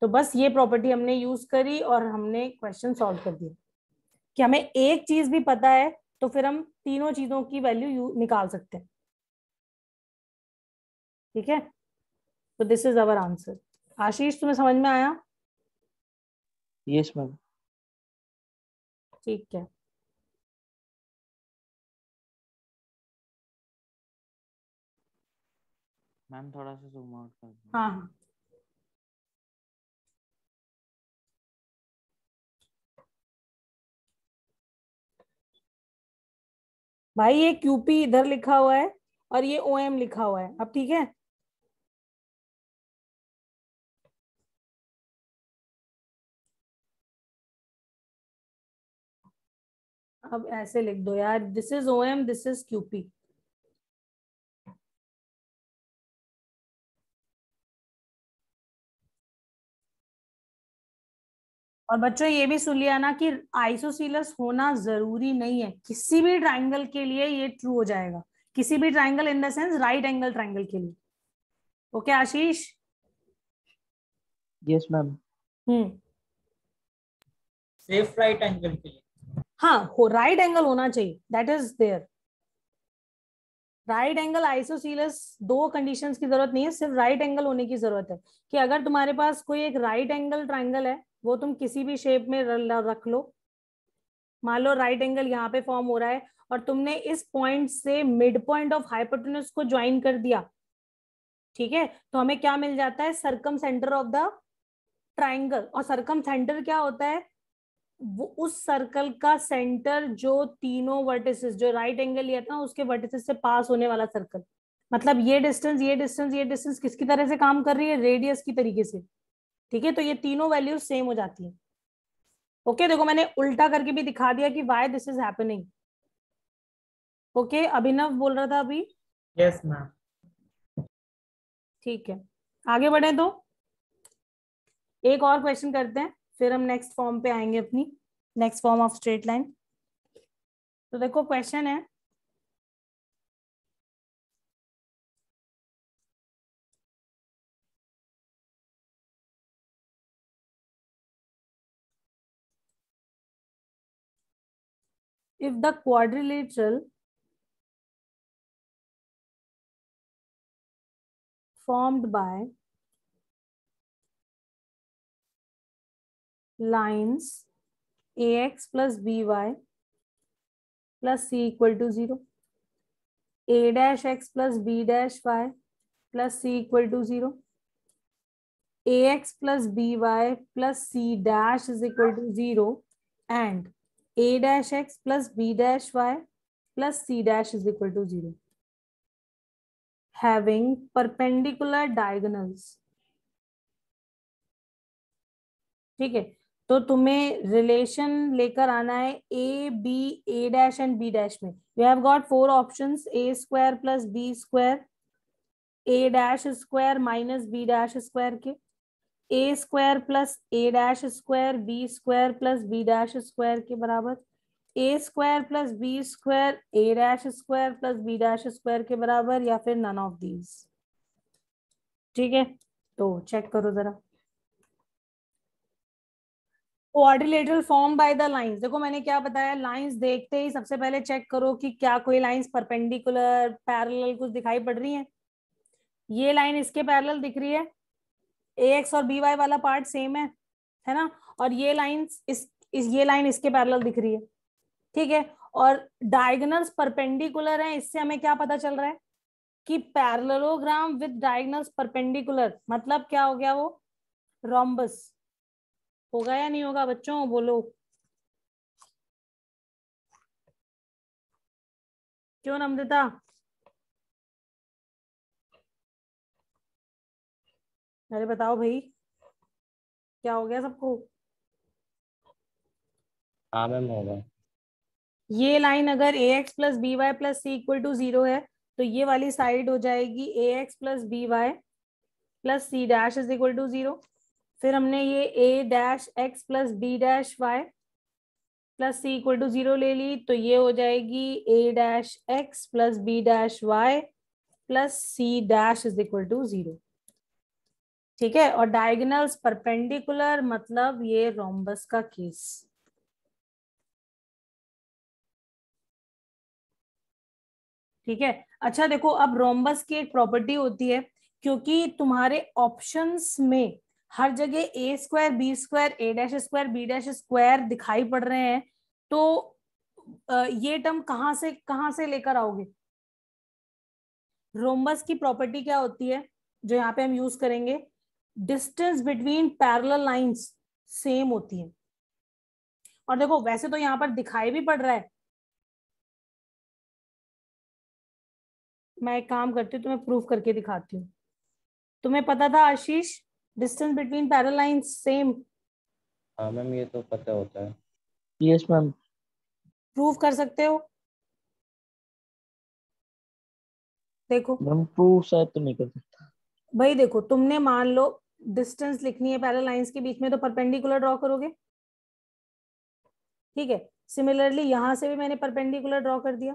तो बस ये प्रॉपर्टी हमने यूज करी और हमने क्वेश्चन सॉल्व कर दिया कि हमें एक चीज भी पता है तो फिर हम तीनों चीजों की वैल्यू निकाल सकते हैं ठीक है तो this is our answer Ashish तुम्हें समझ में आया यस मैम ठीक है मैम थोड़ा सा जूम आउट कर हाँ हाँ भाई ये क्यूपी इधर लिखा हुआ है और ये ओ एम लिखा हुआ है अब ठीक है अब ऐसे लिख दो यार this is O M this is QP और बच्चों ये भी सुन लिया ना कि आइसोसीलस होना जरूरी नहीं है किसी भी ट्राइंगल के लिए ये ट्रू हो जाएगा किसी भी triangle in the sense right angle triangle के लिए okay Ashish yes ma'am hmm safe right angle के लिए हाँ हो राइट एंगल होना चाहिए that is there right angle isosceles दो कंडीशंस की जरूरत नहीं है सिर्फ राइट right एंगल होने की जरूरत है कि अगर तुम्हारे पास कोई एक राइट एंगल ट्राइंगल है वो तुम किसी भी शेप में रख लो मान लो राइट एंगल यहाँ पे फॉर्म हो रहा है और तुमने इस पॉइंट से मिड पॉइंट ऑफ हाइपोटेन्यूस को ज्वाइन कर दिया ठीक है तो हमें क्या मिल जाता है circumcentre of the triangle और सरकम सेंटर क्या होता है वो उस सर्कल का सेंटर जो तीनों वर्टिसेस जो राइट एंगल लिया था उसके वर्टिसेस से पास होने वाला सर्कल मतलब ये डिस्टेंस ये डिस्टेंस ये डिस्टेंस किसकी तरह से काम कर रही है रेडियस की तरीके से ठीक है तो ये तीनों वैल्यूज सेम हो जाती है ओके okay, देखो मैंने उल्टा करके भी दिखा दिया कि why this is happening okay Abhinav बोल रहा था अभी यस मैम ठीक है आगे बढ़े तो एक और क्वेश्चन करते हैं फिर हम नेक्स्ट फॉर्म पे आएंगे अपनी next form of straight line तो देखो क्वेश्चन है if the quadrilateral formed by lines ax plus by plus c equal to 0 a dash x plus b dash y plus c equal to 0 ax plus by plus c dash is equal to 0 and a dash x plus b dash y plus c dash is equal to zero having perpendicular diagonals ठीक है तो तुम्हें रिलेशन लेकर आना है a B a dash and b dash में you have got four options a square plus b square a dash square minus b dash square के a square plus a dash square b square plus b dash square के बराबर a square plus b square a dash square plus b dash square के बराबर या फिर नन ऑफ दीज ठीक है तो चेक करो जरा quadrilateral form by the lines देखो मैंने क्या बताया लाइंस देखते ही सबसे पहले चेक करो कि क्या कोई लाइंस परपेंडिकुलर पैरेलल कुछ दिखाई पड़ रही है ये लाइन इसके पैरेलल दिख रही है ए एक्स और बी वाई वाला पार्ट सेम है है ना और ये लाइन इस, इस ये लाइन इसके पैरल दिख रही है ठीक है और डायगनल्स परपेंडिकुलर है इससे हमें क्या पता चल रहा है कि पैरलोग्राम विद डायगनल्स परपेंडिकुलर मतलब क्या हो गया वो रोम्बस होगा या नहीं होगा बच्चों बोलो क्यों नमदिता अरे बताओ भाई क्या हो गया सबको हाँ मैम ये लाइन अगर a x plus b y plus c equal to zero है तो ये वाली साइड हो जाएगी a x plus b y plus c dash is equal to zero फिर हमने ये a dash x plus b dash y plus c equal to zero ले ली तो ये हो जाएगी a dash x plus b dash y plus c dash is equal to zero ठीक है और डायगनल्स परपेंडिकुलर मतलब ये रोम्बस का केस ठीक है अच्छा देखो अब रोम्बस की एक प्रॉपर्टी होती है क्योंकि तुम्हारे ऑप्शंस में हर जगह a square b square a dash square b dash square दिखाई पड़ रहे हैं तो ये टर्म कहां से कहां से लेकर आओगे रोम्बस की प्रॉपर्टी क्या होती है जो यहाँ पे हम यूज करेंगे distance between parallel lines same होती है और देखो वैसे तो यहाँ पर दिखाई भी पड़ रहा है मैं एक काम करती हूँ तुम्हें प्रूफ करके दिखाती हूँ तुम्हें पता था Ashish distance between parallel lines same हाँ मैम ये तो पता होता है यस मैम प्रूव कर सकते हो देखो मैम प्रूफ शायद तो नहीं कर सकता भाई देखो तुमने मान लो डिस्टेंस लिखनी है पैरल लाइन्स के बीच में तो परपेंडिकुलर ड्रॉ करोगे ठीक है सिमिलरली यहां से भी मैंने परपेंडिकुलर ड्रॉ कर दिया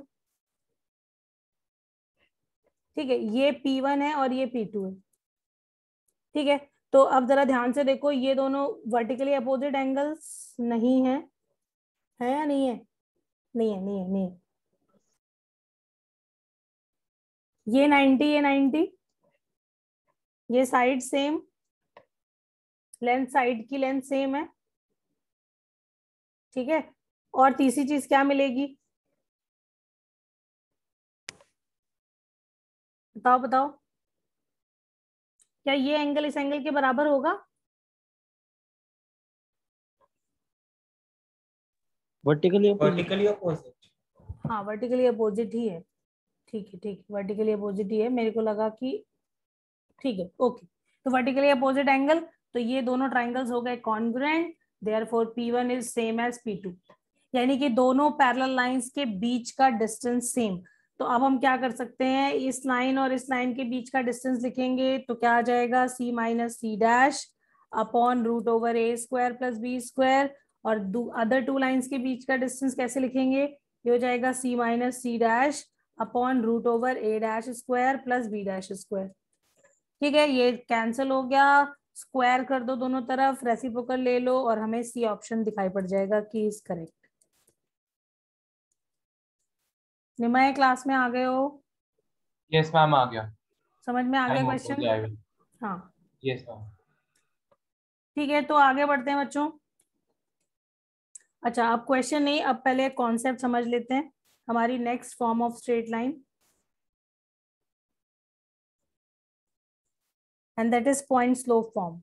ठीक है ये P1 है और ये P2 है ठीक है तो अब जरा ध्यान से देखो ये दोनों वर्टिकली अपोजिट एंगल्स नहीं है है या नहीं है नहीं है नहीं है नहीं है ये 90 ये 90 ये साइड सेम लेंथ साइड की लेंथ सेम है ठीक है और तीसरी चीज क्या मिलेगी बताओ बताओ क्या ये एंगल इस एंगल के बराबर होगा वर्टिकली वर्टिकली अपोजिट हाँ वर्टिकली अपोजिट ही है ठीक है ठीक है वर्टिकली अपोजिट ही है मेरे को लगा कि ठीक है ओके तो वर्टिकली अपोजिट एंगल तो ये दोनों ट्राइंगल्स हो गए congruent therefore P one is same as P two यानी कि दोनों पैरल लाइन्स के बीच का डिस्टेंस सेम तो अब हम क्या कर सकते हैं इस लाइन और इस लाइन के बीच का डिस्टेंस लिखेंगे तो क्या आ जाएगा c minus c dash upon root over a square plus b square और अदर टू लाइंस के बीच का डिस्टेंस कैसे लिखेंगे ये हो जाएगा c minus c dash upon root over a dash square plus b dash square ठीक है ये कैंसिल हो गया स्क्वायर कर दो दोनों तरफ रेसिपोकल ले लो और हमें सी ऑप्शन दिखाई पड़ जाएगा कि इज करेक्ट निमय क्लास में आ गए हो यस yes, मैम आ गया समझ में आ गया क्वेश्चन हाँ ठीक yes, ठीक है तो आगे बढ़ते हैं बच्चों अच्छा अब क्वेश्चन नहीं अब पहले कॉन्सेप्ट समझ लेते हैं हमारी next form of straight line and that is point slope form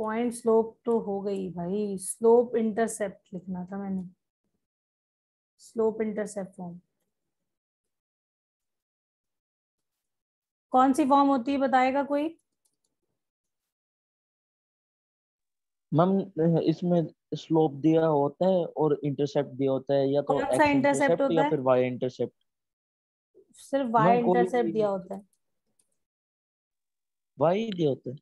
point slope तो हो गई भाई स्लोप इंटरसेप्ट लिखना था मैंने स्लोप इंटरसेप्ट फॉर्म कौन सी फॉर्म होती है बताएगा कोई मैम इसमें स्लोप दिया होता है और इंटरसेप्ट दिया होता है या तो कौन सा इंटरसेप्ट होता है या फिर वाई इंटरसेप्ट सिर्फ वाई इंटरसेप्ट दिया होता है वाई दिया होता है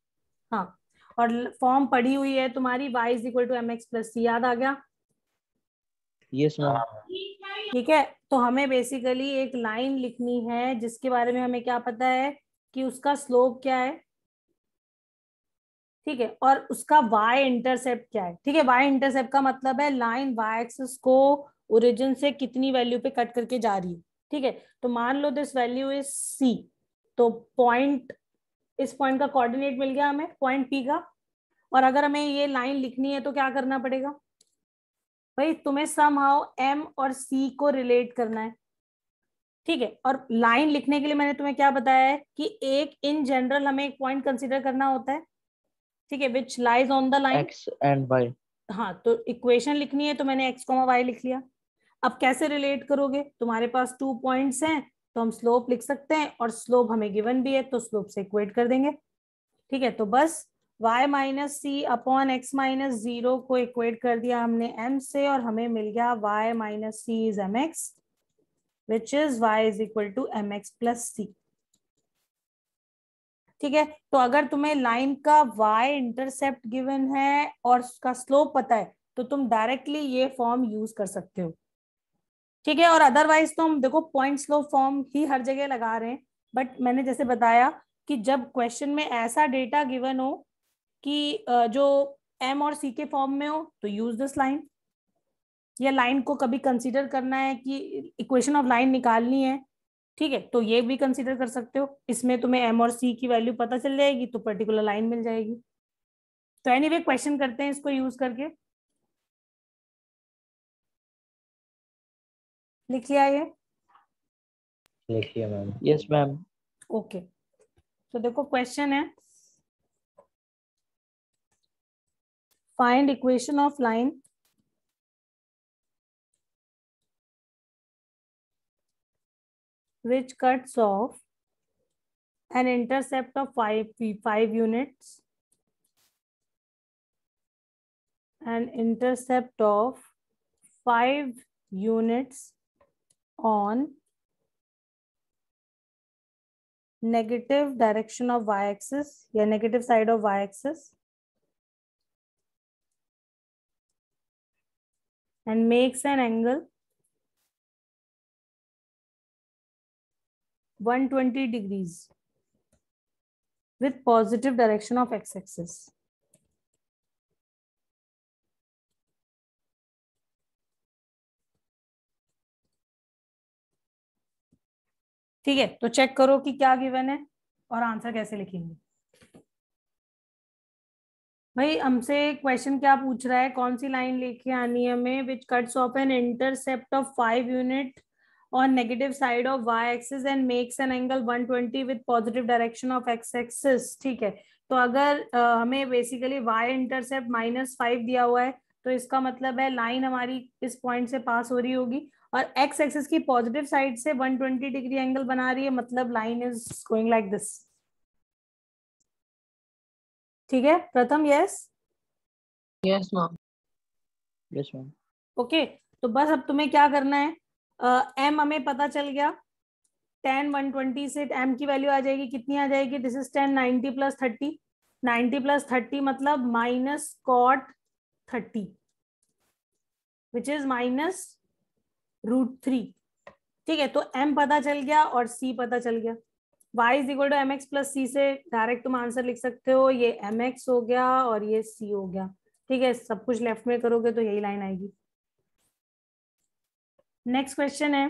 हाँ और फॉर्म पड़ी हुई है तुम्हारी y is equal to m x plus c याद आ गया यस yes, हाँ। ठीक है तो हमें बेसिकली एक लाइन लिखनी है जिसके बारे में हमें क्या पता है कि उसका स्लोप क्या है ठीक है और उसका वाई इंटरसेप्ट क्या है ठीक है वाई इंटरसेप्ट का मतलब है लाइन वाई एक्सिस को ओरिजिन से कितनी वैल्यू पे कट करके जा रही है ठीक है तो मान लो दिस वैल्यू इज सी तो पॉइंट इस पॉइंट का कोऑर्डिनेट मिल गया हमें पॉइंट पी का और अगर हमें ये लाइन लिखनी है तो क्या करना पड़ेगा भाई तुम्हें सम हाउ एम और सी को रिलेट करना है ठीक है और लाइन लिखने के लिए मैंने तुम्हें क्या बताया है कि एक इन जनरल हमें एक पॉइंट कंसिडर करना होता है ठीक है which lies on the line x and y हाँ तो इक्वेशन लिखनी है तो मैंने एक्स कॉमा वाई लिख लिया अब कैसे रिलेट करोगे तुम्हारे पास टू पॉइंट्स हैं तो हम स्लोप लिख सकते हैं और स्लोप हमें गिवन भी है तो स्लोप से इक्वेट कर देंगे ठीक है तो बस y minus c upon x minus zero को इक्वेट कर दिया हमने m से और हमें मिल गया y minus c is m x which is y is equal to m x plus c ठीक है तो अगर तुम्हें लाइन का y इंटरसेप्ट गिवन है और उसका स्लोप पता है तो तुम डायरेक्टली ये फॉर्म यूज कर सकते हो ठीक है और अदरवाइज तो हम देखो पॉइंट स्लो फॉर्म ही हर जगह लगा रहे हैं बट मैंने जैसे बताया कि जब क्वेश्चन में ऐसा डेटा गिवन हो कि जो एम और सी के फॉर्म में हो तो यूज दिस लाइन या लाइन को कभी कंसिडर करना है कि इक्वेशन ऑफ लाइन निकालनी है ठीक है तो ये भी कंसिडर कर सकते हो इसमें तुम्हें एम और सी की वैल्यू पता चल जाएगी तो पर्टिकुलर लाइन मिल जाएगी तो एनी anyway, क्वेश्चन करते हैं इसको यूज करके लिख लिया ये लिख लिया मैम यस मैम ओके तो देखो क्वेश्चन है find equation of line which cuts off an intercept of five five units an intercept of five units on negative direction of y-axis, yeah, negative side of y-axis. And makes an angle 120 degrees with positive direction of x-axis. ठीक है तो चेक करो कि क्या गिवन है और आंसर कैसे लिखेंगे भाई हमसे क्वेश्चन क्या पूछ रहा है कौन सी लाइन लेके आनी है हमें which cuts off an intercept of five unit on negative side of y axis and makes an angle 120 with positive direction of x axis ठीक है तो अगर uh, हमें basically y intercept minus five दिया हुआ है तो इसका मतलब है लाइन हमारी इस पॉइंट से पास हो रही होगी और एक्स एक्सिस की पॉजिटिव साइड से 120 डिग्री एंगल बना रही है मतलब line is going like this ठीक है Pratham yes yes yes ma'am okay तो बस अब तुम्हें क्या करना है एम uh, हमें पता चल गया टेन वन ट्वेंटी से एम की वैल्यू आ जाएगी कितनी आ जाएगी this is tan ninety plus thirty ninety plus thirty मतलब minus cot thirty which is minus root three ठीक है तो m पता चल गया और c पता चल गया y is equal to m x plus c से डायरेक्ट तुम आंसर लिख सकते हो ये एम एक्स हो गया और ये c हो गया ठीक है सब कुछ लेफ्ट में करोगे तो यही लाइन आएगी नेक्स्ट क्वेश्चन है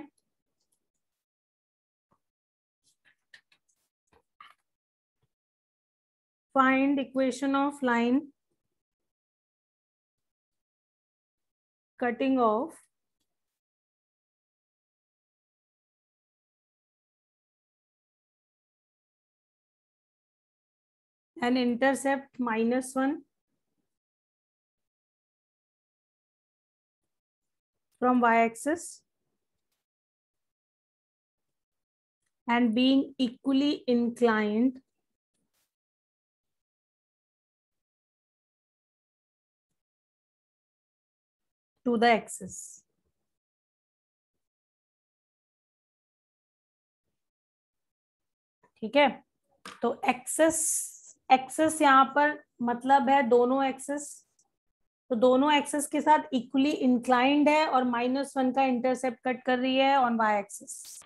find equation of line cutting off and intercept minus 1 from y-axis and being equally inclined to the axis. ठीक है तो एक्सेस एक्सेस यहाँ पर मतलब है दोनों एक्सेस तो दोनों एक्सेस के साथ इक्वली इंक्लाइंड है और माइनस वन का इंटरसेप्ट कट कर रही है on y axes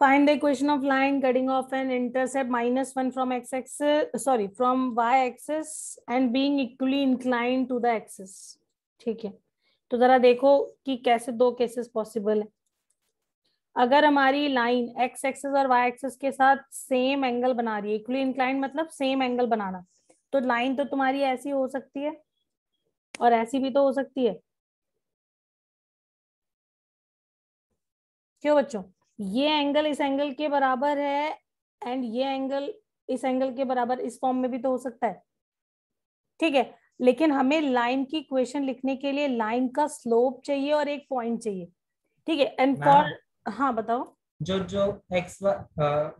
find the equation of line cutting off an intercept minus one from x x sorry from y axes and being equally inclined to the axes ठीक है तो जरा देखो कि कैसे दो केसेस पॉसिबल है अगर हमारी लाइन एक्स एक्सेस और वाई एक्सेस के साथ सेम एंगल बना रही है इक्वली इंक्लाइन मतलब सेम एंगल बनाना तो लाइन तो तुम्हारी ऐसी हो सकती है और ऐसी भी तो हो सकती है क्यों बच्चों ये एंगल इस एंगल के बराबर है एंड ये एंगल इस एंगल के बराबर इस फॉर्म में भी तो हो सकता है ठीक है लेकिन हमें लाइन की क्वेश्चन लिखने के लिए लाइन का स्लोप चाहिए और एक पॉइंट चाहिए ठीक है एंड फॉर हाँ बताओ जो जो एक्स वा,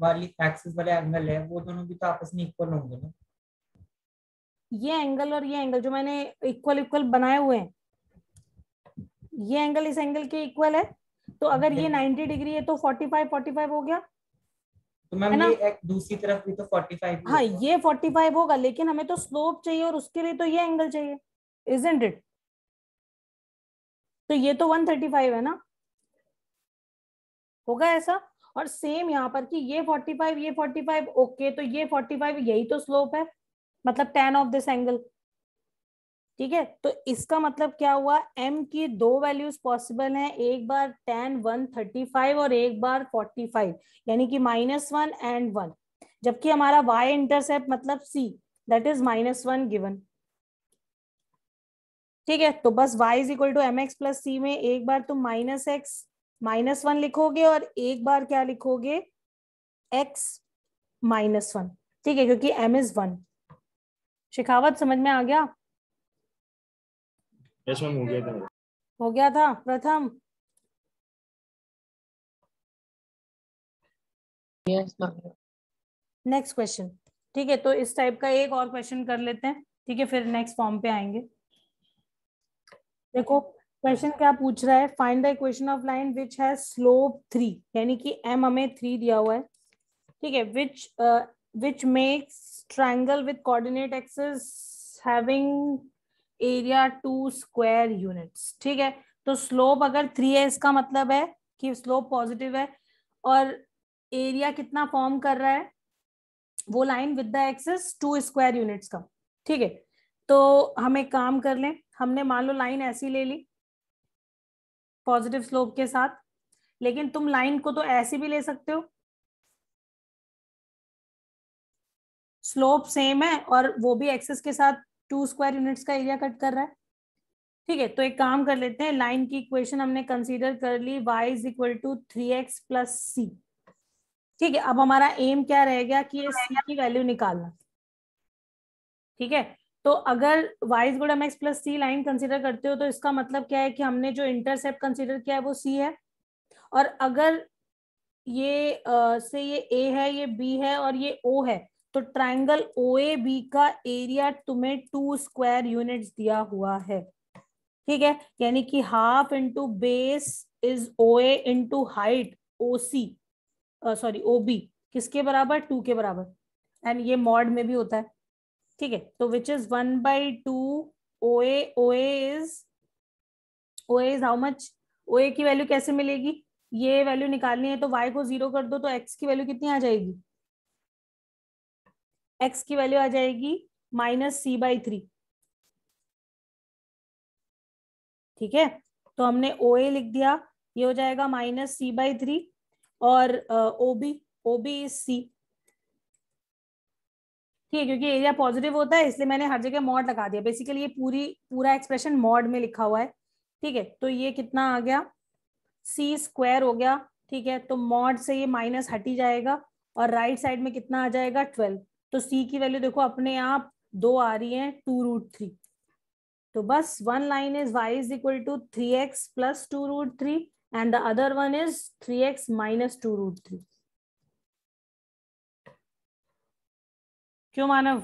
वाली एक्सिस वाले एंगल है वो दोनों भी तो आपस में इक्वल होंगे ना ये एंगल और ये एंगल जो मैंने इक्वल इक्वल बनाए हुए हैं ये एंगल इस एंगल के इक्वल है तो अगर ये 90 डिग्री है तो 45 45 हो गया तो मैम ये एक दूसरी तरफ भी तो 45 हाँ ये 45 होगा लेकिन हमें तो स्लोप चाहिए और उसके लिए तो ये एंगल चाहिए इजेंट इट तो ये तो 135 है ना होगा ऐसा और सेम यहाँ पर कि ये 45 ये 45 ओके okay, तो ये 45 यही तो स्लोप है मतलब टेन ऑफ दिस एंगल ठीक है तो इसका मतलब क्या हुआ m की दो वैल्यूज पॉसिबल हैं एक बार टेन वन थर्टी फाइव और एक बार फोर्टी फाइव यानी कि माइनस वन एंड वन जबकि हमारा y इंटरसेप्ट मतलब c that is minus one given ठीक है तो बस y is equal to m x plus c में एक बार तुम माइनस एक्स माइनस वन लिखोगे और एक बार क्या लिखोगे एक्स माइनस वन ठीक है क्योंकि एम इज वन शिखावत समझ में आ गया yes, हो गया था हो गया था प्रथम नेक्स्ट क्वेश्चन ठीक है तो इस टाइप का एक और क्वेश्चन कर लेते हैं ठीक है फिर नेक्स्ट फॉर्म पे आएंगे देखो क्वेश्चन क्या पूछ रहा है find the equation of line which has slope three यानी कि एम हमें थ्री दिया हुआ है ठीक है which which makes triangle with coordinate axes having area two square units ठीक है तो स्लोप अगर थ्री है इसका मतलब है कि स्लोप पॉजिटिव है और एरिया कितना फॉर्म कर रहा है वो line with the axes two square units का ठीक है तो हम एक काम कर लें हमने मान लो लाइन ऐसी ले ली पॉजिटिव स्लोप के साथ लेकिन तुम लाइन को तो ऐसे भी ले सकते हो स्लोप सेम है और वो भी एक्सेस के साथ टू स्क्वायर यूनिट्स का एरिया कट कर रहा है ठीक है तो एक काम कर लेते हैं लाइन की इक्वेशन हमने कंसीडर कर ली y is equal to three x plus c ठीक है अब हमारा एम क्या रहेगा कि ये c की वैल्यू निकालना ठीक है तो अगर y is good m x plus c line consider करते हो तो इसका मतलब क्या है कि हमने जो इंटरसेप्ट कंसिडर किया है वो सी है और अगर ये आ, से ये ए है ये बी है और ये ओ है तो ट्राइंगल ओ ए बी का एरिया तुम्हें टू स्क्वायर यूनिट दिया हुआ है ठीक है यानी कि half into base is O A into height O C sorry O B किसके बराबर टू के बराबर एंड ये मॉड में भी होता है ठीक है तो which is one by two O A O as O as how much O A की वैल्यू कैसे मिलेगी ये वैल्यू निकालनी है तो वाई को जीरो कर दो तो एक्स की वैल्यू कितनी आ जाएगी एक्स की वैल्यू आ जाएगी माइनस सी बाई थ्री ठीक है तो हमने ओ ए लिख दिया ये हो जाएगा माइनस सी बाई थ्री और O B O B is c ठीक है क्योंकि एरिया पॉजिटिव होता है इसलिए मैंने हर जगह मॉड लगा दिया बेसिकली ये पूरी पूरा एक्सप्रेशन मॉड में लिखा हुआ है ठीक है तो ये कितना आ गया सी स्क्वायर हो गया ठीक है तो मॉड से ये माइनस हटी जाएगा और राइट right साइड में कितना आ जाएगा ट्वेल्व तो सी की वैल्यू देखो अपने आप दो आ रही है टू रूट थ्री तो बस one line is y is equal to three x plus two root three and the other one is three x minus two root three क्यों मानव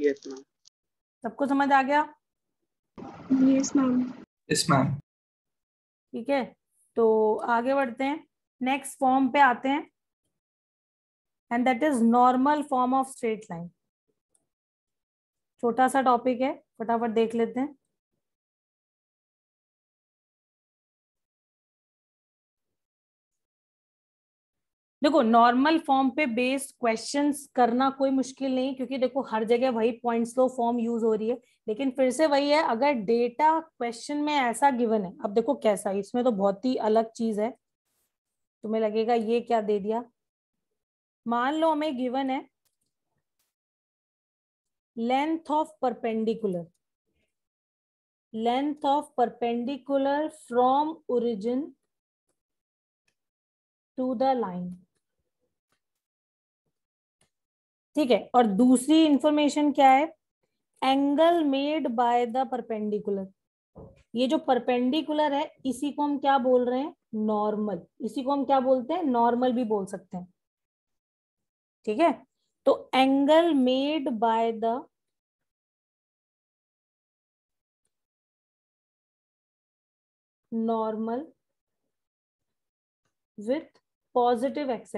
यस मैम सबको समझ आ गया यस मैम यस मैम ठीक है तो आगे बढ़ते हैं नेक्स्ट फॉर्म पे आते हैं and that is normal form of straight line छोटा सा टॉपिक है फटाफट देख लेते हैं देखो नॉर्मल फॉर्म पे बेस क्वेश्चंस करना कोई मुश्किल नहीं क्योंकि देखो हर जगह वही पॉइंट स्लो फॉर्म यूज हो रही है लेकिन फिर से वही है अगर डेटा क्वेश्चन में ऐसा गिवन है अब देखो कैसा इसमें तो बहुत ही अलग चीज है तुम्हें लगेगा ये क्या दे दिया मान लो हमें गिवन है length of perpendicular length of perpendicular from origin to the line ठीक है और दूसरी इंफॉर्मेशन क्या है angle made by the perpendicular ये जो परपेंडिकुलर है इसी को हम क्या बोल रहे हैं नॉर्मल इसी को हम क्या बोलते हैं नॉर्मल भी बोल सकते हैं ठीक है तो angle made by the normal with positive x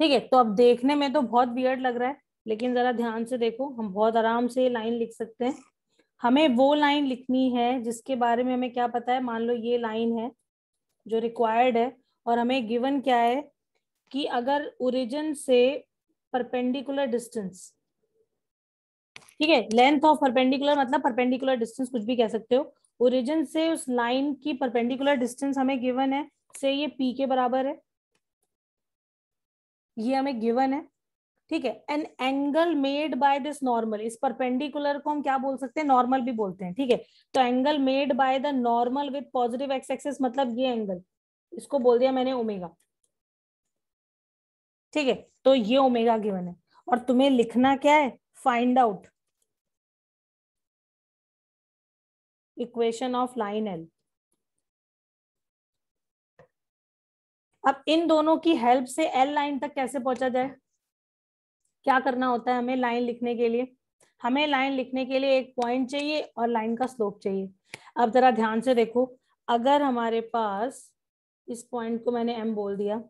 ठीक है तो अब देखने में तो बहुत वियर्ड लग रहा है लेकिन जरा ध्यान से देखो हम बहुत आराम से लाइन लिख सकते हैं हमें वो लाइन लिखनी है जिसके बारे में हमें क्या पता है मान लो ये लाइन है जो रिक्वायर्ड है और हमें गिवन क्या है कि अगर ओरिजिन से परपेंडिकुलर डिस्टेंस ठीक है लेंथ ऑफ परपेंडिकुलर मतलब परपेंडिकुलर डिस्टेंस कुछ भी कह सकते हो ओरिजिन से उस लाइन की परपेंडिकुलर डिस्टेंस हमें गिवन है से ये पी के बराबर है ये हमें गिवन है ठीक है an angle made by this normal इस परपेंडिकुलर को हम क्या बोल सकते हैं नॉर्मल भी बोलते हैं ठीक है तो angle made by the normal with positive x axes मतलब ये एंगल इसको बोल दिया मैंने ओमेगा ठीक है तो ये ओमेगा गिवन है और तुम्हें लिखना क्या है find out equation of line L अब इन दोनों की हेल्प से एल लाइन तक कैसे पहुंचा जाए क्या करना होता है हमें लाइन लिखने के लिए हमें लाइन लिखने के लिए एक पॉइंट चाहिए और लाइन का स्लोप चाहिए अब जरा ध्यान से देखो अगर हमारे पास इस पॉइंट को मैंने एम बोल दिया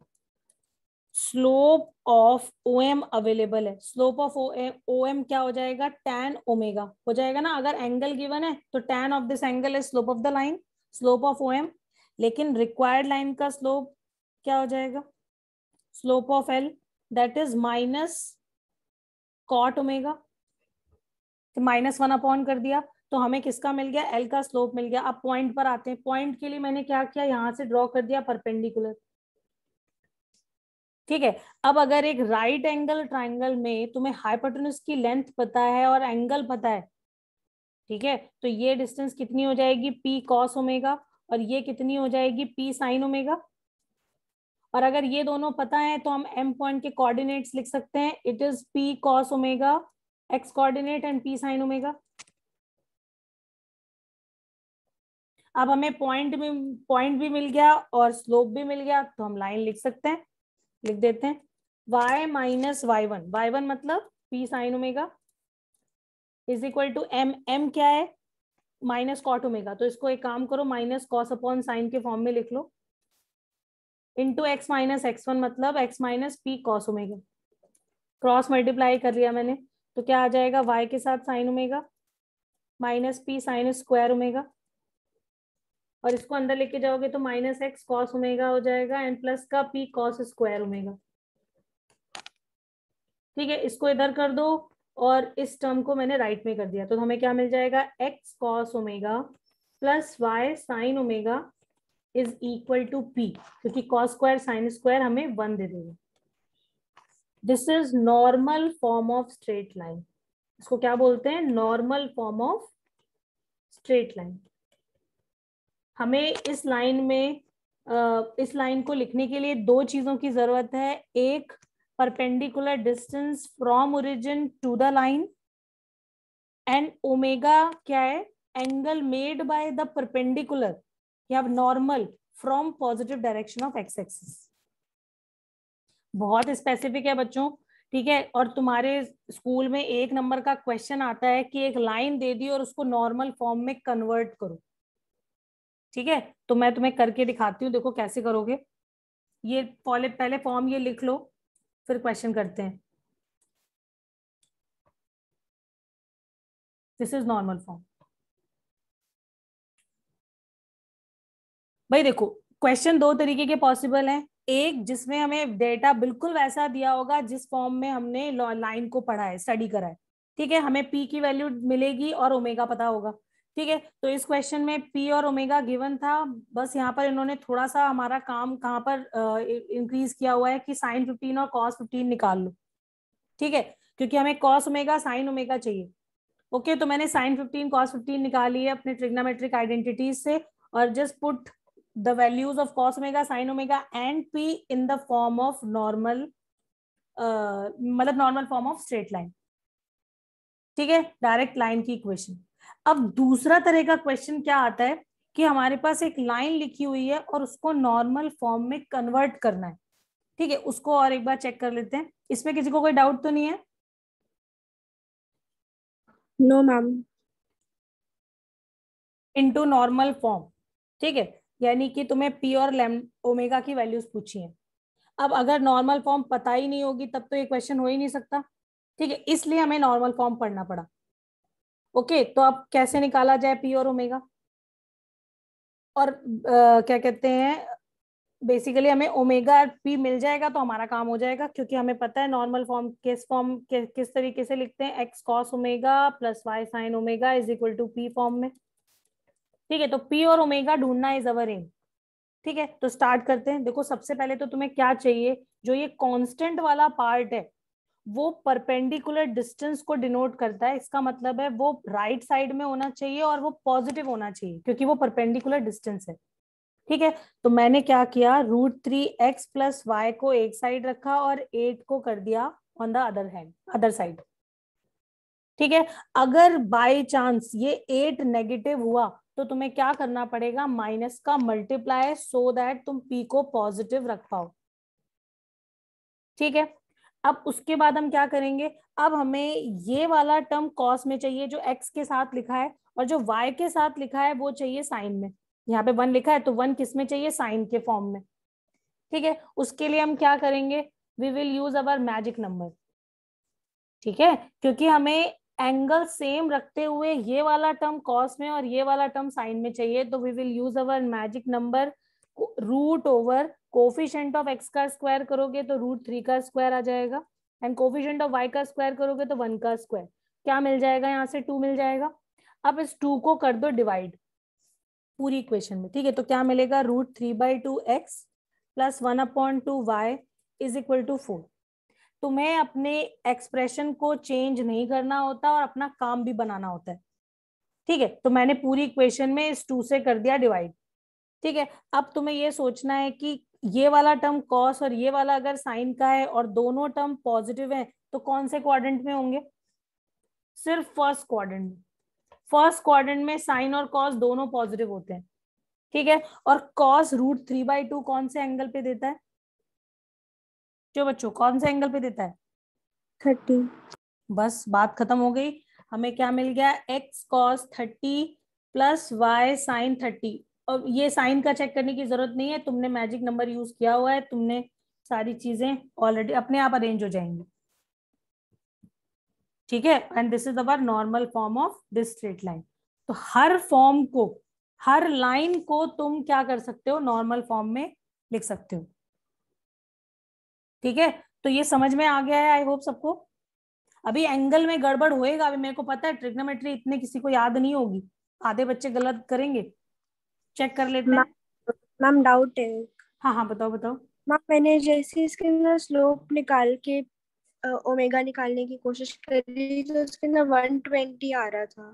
slope of O M available है स्लोप ऑफ ओ एम क्या हो जाएगा टैन ओमेगा हो जाएगा ना अगर एंगल गिवन है तो tan of this angle is slope of the line slope of O M लेकिन रिक्वायर्ड लाइन का स्लोप क्या हो जाएगा slope of L that is minus cot omega minus one upon कर दिया तो हमें किसका मिल गया एल का स्लोप मिल गया अब पॉइंट पर आते हैं पॉइंट के लिए मैंने क्या किया यहां से ड्रॉ कर दिया परपेंडिकुलर ठीक है अब अगर एक राइट एंगल ट्राइंगल में तुम्हें हाइपोटेन्यूस की लेंथ पता है और एंगल पता है ठीक है तो ये डिस्टेंस कितनी हो जाएगी पी कॉस ओमेगा और ये कितनी हो जाएगी पी साइन ओमेगा और अगर ये दोनों पता है तो हम एम पॉइंट के कोऑर्डिनेट्स लिख सकते हैं it is p cos omega x coordinate and p sine omega अब हमें पॉइंट भी पॉइंट भी मिल गया और स्लोप भी मिल गया तो हम लाइन लिख सकते हैं लिख देते हैं y minus y one y one मतलब p sine omega is equal to m m क्या है माइनस कॉट ओमेगा तो इसको एक काम करो माइनस कॉस अपॉन साइन के फॉर्म में लिख लो into x minus x one मतलब x minus p cos omega cross multiply कर लिया मैंने तो क्या आ जाएगा वाई के साथ sine omega minus p sine square omega और इसको अंदर लेके जाओगे तो माइनस एक्स कॉस ओमेगा हो जाएगा एंड प्लस का पी कॉस स्क्वायर ओमेगा ठीक है इसको इधर कर दो और इस टर्म को मैंने राइट में कर दिया तो हमें क्या मिल जाएगा x cos omega plus y sine omega is equal to p क्योंकि कॉस स्क्वायर साइन स्क्वायर हमें वन दे देगा this is normal form of straight line इसको क्या बोलते हैं normal form of straight line हमें इस लाइन में इस लाइन को लिखने के लिए दो चीजों की जरूरत है एक perpendicular distance from origin to the line and omega क्या है angle made by the perpendicular या normal from positive direction of of x बहुत स्पेसिफिक है बच्चों ठीक है और तुम्हारे स्कूल में एक नंबर का क्वेश्चन आता है कि एक लाइन दे दी और उसको नॉर्मल फॉर्म में कन्वर्ट करो ठीक है तो मैं तुम्हें करके दिखाती हूँ देखो कैसे करोगे ये पहले पहले फॉर्म ये लिख लो फिर क्वेश्चन करते हैं दिस इज नॉर्मल फॉर्म भाई देखो क्वेश्चन दो तरीके के पॉसिबल हैं एक जिसमें हमें डेटा बिल्कुल वैसा दिया होगा जिस फॉर्म में हमने लाइन को पढ़ा है स्टडी करा है ठीक है हमें पी की वैल्यू मिलेगी और ओमेगा पता होगा ठीक है तो इस क्वेश्चन में पी और ओमेगा गिवन था बस यहाँ पर इन्होंने थोड़ा सा हमारा काम कहाँ पर इंक्रीज किया हुआ है कि साइन फिफ्टीन और कॉस फिफ्टीन निकाल लो ठीक है क्योंकि हमें कॉस ओमेगा साइन ओमेगा चाहिए ओके तो मैंने साइन फिफ्टीन कॉस फिफ्टीन निकाली है अपने ट्रिग्नोमेट्रिक आइडेंटिटीज से और just put the values of cos omega, sin omega and p in the form of normal uh, मतलब normal form of straight line ठीक है डायरेक्ट लाइन की इक्वेशन अब दूसरा तरह का क्वेश्चन क्या आता है कि हमारे पास एक लाइन लिखी हुई है और उसको नॉर्मल फॉर्म में कन्वर्ट करना है ठीक है उसको और एक बार चेक कर लेते हैं इसमें किसी को कोई डाउट तो नहीं है no ma'am into normal form ठीक है यानी कि तुम्हें पी और लेम ओमेगा की वैल्यूज पूछी है अब अगर नॉर्मल फॉर्म पता ही नहीं होगी तब तो ये क्वेश्चन हो ही नहीं सकता ठीक है इसलिए हमें नॉर्मल फॉर्म पढ़ना पड़ा ओके तो अब कैसे निकाला जाए पी और ओमेगा और आ, क्या कहते हैं बेसिकली हमें ओमेगा और पी मिल जाएगा तो हमारा काम हो जाएगा क्योंकि हमें पता है नॉर्मल फॉर्म किस फॉर्म किस तरीके से लिखते हैं x cos omega plus y sine omega is equal to p form में ठीक है तो पी और ओमेगा ढूंढना इज अवर एम ठीक है तो स्टार्ट करते हैं देखो सबसे पहले तो तुम्हें क्या चाहिए जो ये कांस्टेंट वाला पार्ट है वो परपेंडिकुलर डिस्टेंस को डिनोट करता है इसका मतलब है वो राइट right साइड में होना चाहिए और वो पॉजिटिव होना चाहिए क्योंकि वो परपेंडिकुलर डिस्टेंस है ठीक है तो मैंने क्या किया root three x plus y को एक साइड रखा और एट को कर दिया on the other hand other side ठीक है अगर बाय चांस ये एट नेगेटिव हुआ तो तुम्हें क्या करना पड़ेगा माइनस का मल्टीप्लाई सो दैट तुम पी को पॉजिटिव रख पाओ ठीक है अब उसके बाद हम क्या करेंगे अब हमें ये वाला टर्म कॉस में चाहिए जो एक्स के साथ लिखा है और जो वाई के साथ लिखा है वो चाहिए साइन में यहाँ पे वन लिखा है तो वन किस में चाहिए साइन के फॉर्म में ठीक है उसके लिए हम क्या करेंगे we will use our magic number ठीक है क्योंकि हमें एंगल सेम रखते हुए ये वाला टर्म कॉस में और ये वाला टर्म साइन में चाहिए तो we will use our magic number root over coefficient of x का स्क्वायर करोगे तो रूट थ्री का स्क्वायर आ जाएगा एंड कोफिशेंट ऑफ वाई का स्क्वायर करोगे तो वन का स्क्वायर क्या मिल जाएगा यहाँ से टू मिल जाएगा अब इस टू को कर दो डिवाइड पूरी इक्वेशन में ठीक है तो क्या मिलेगा root three by two x plus one upon two y is equal to four तुम्हें अपने एक्सप्रेशन को चेंज नहीं करना होता और अपना काम भी बनाना होता है ठीक है तो मैंने पूरी इक्वेशन में इस टू से कर दिया डिवाइड ठीक है अब तुम्हें ये सोचना है कि ये वाला टर्म कॉस और ये वाला अगर साइन का है और दोनों टर्म पॉजिटिव है तो कौन से क्वाड्रेंट में होंगे सिर्फ फर्स्ट क्वाड्रेंट में फर्स्ट क्वाड्रेंट में साइन और कॉस दोनों पॉजिटिव होते हैं ठीक है और cos root three by two कौन से एंगल पे देता है जो बच्चों कौन से एंगल पे देता है थर्टी बस बात खत्म हो गई हमें क्या मिल गया x cos thirty plus y sine thirty और ये साइन का चेक करने की जरूरत नहीं है तुमने मैजिक नंबर यूज किया हुआ है तुमने सारी चीजें ऑलरेडी अपने आप अरेंज हो जाएंगी ठीक है and this is our normal form of this straight line तो हर फॉर्म को हर लाइन को तुम क्या कर सकते हो नॉर्मल फॉर्म में लिख सकते हो ठीक है तो ये समझ में आ गया है आई होप सबको अभी एंगल में गड़बड़ होएगा अभी मेरे को पता है ट्रिग्नोमेट्री इतने किसी को याद नहीं होगी आधे बच्चे गलत करेंगे चेक कर लेते हैं मैम डाउट है हाँ हाँ बताओ बताओ मैम मैंने जैसे इसके अंदर स्लोप निकाल के ओमेगा निकालने की कोशिश करी तो उसके अंदर वन ट्वेंटी आ रहा था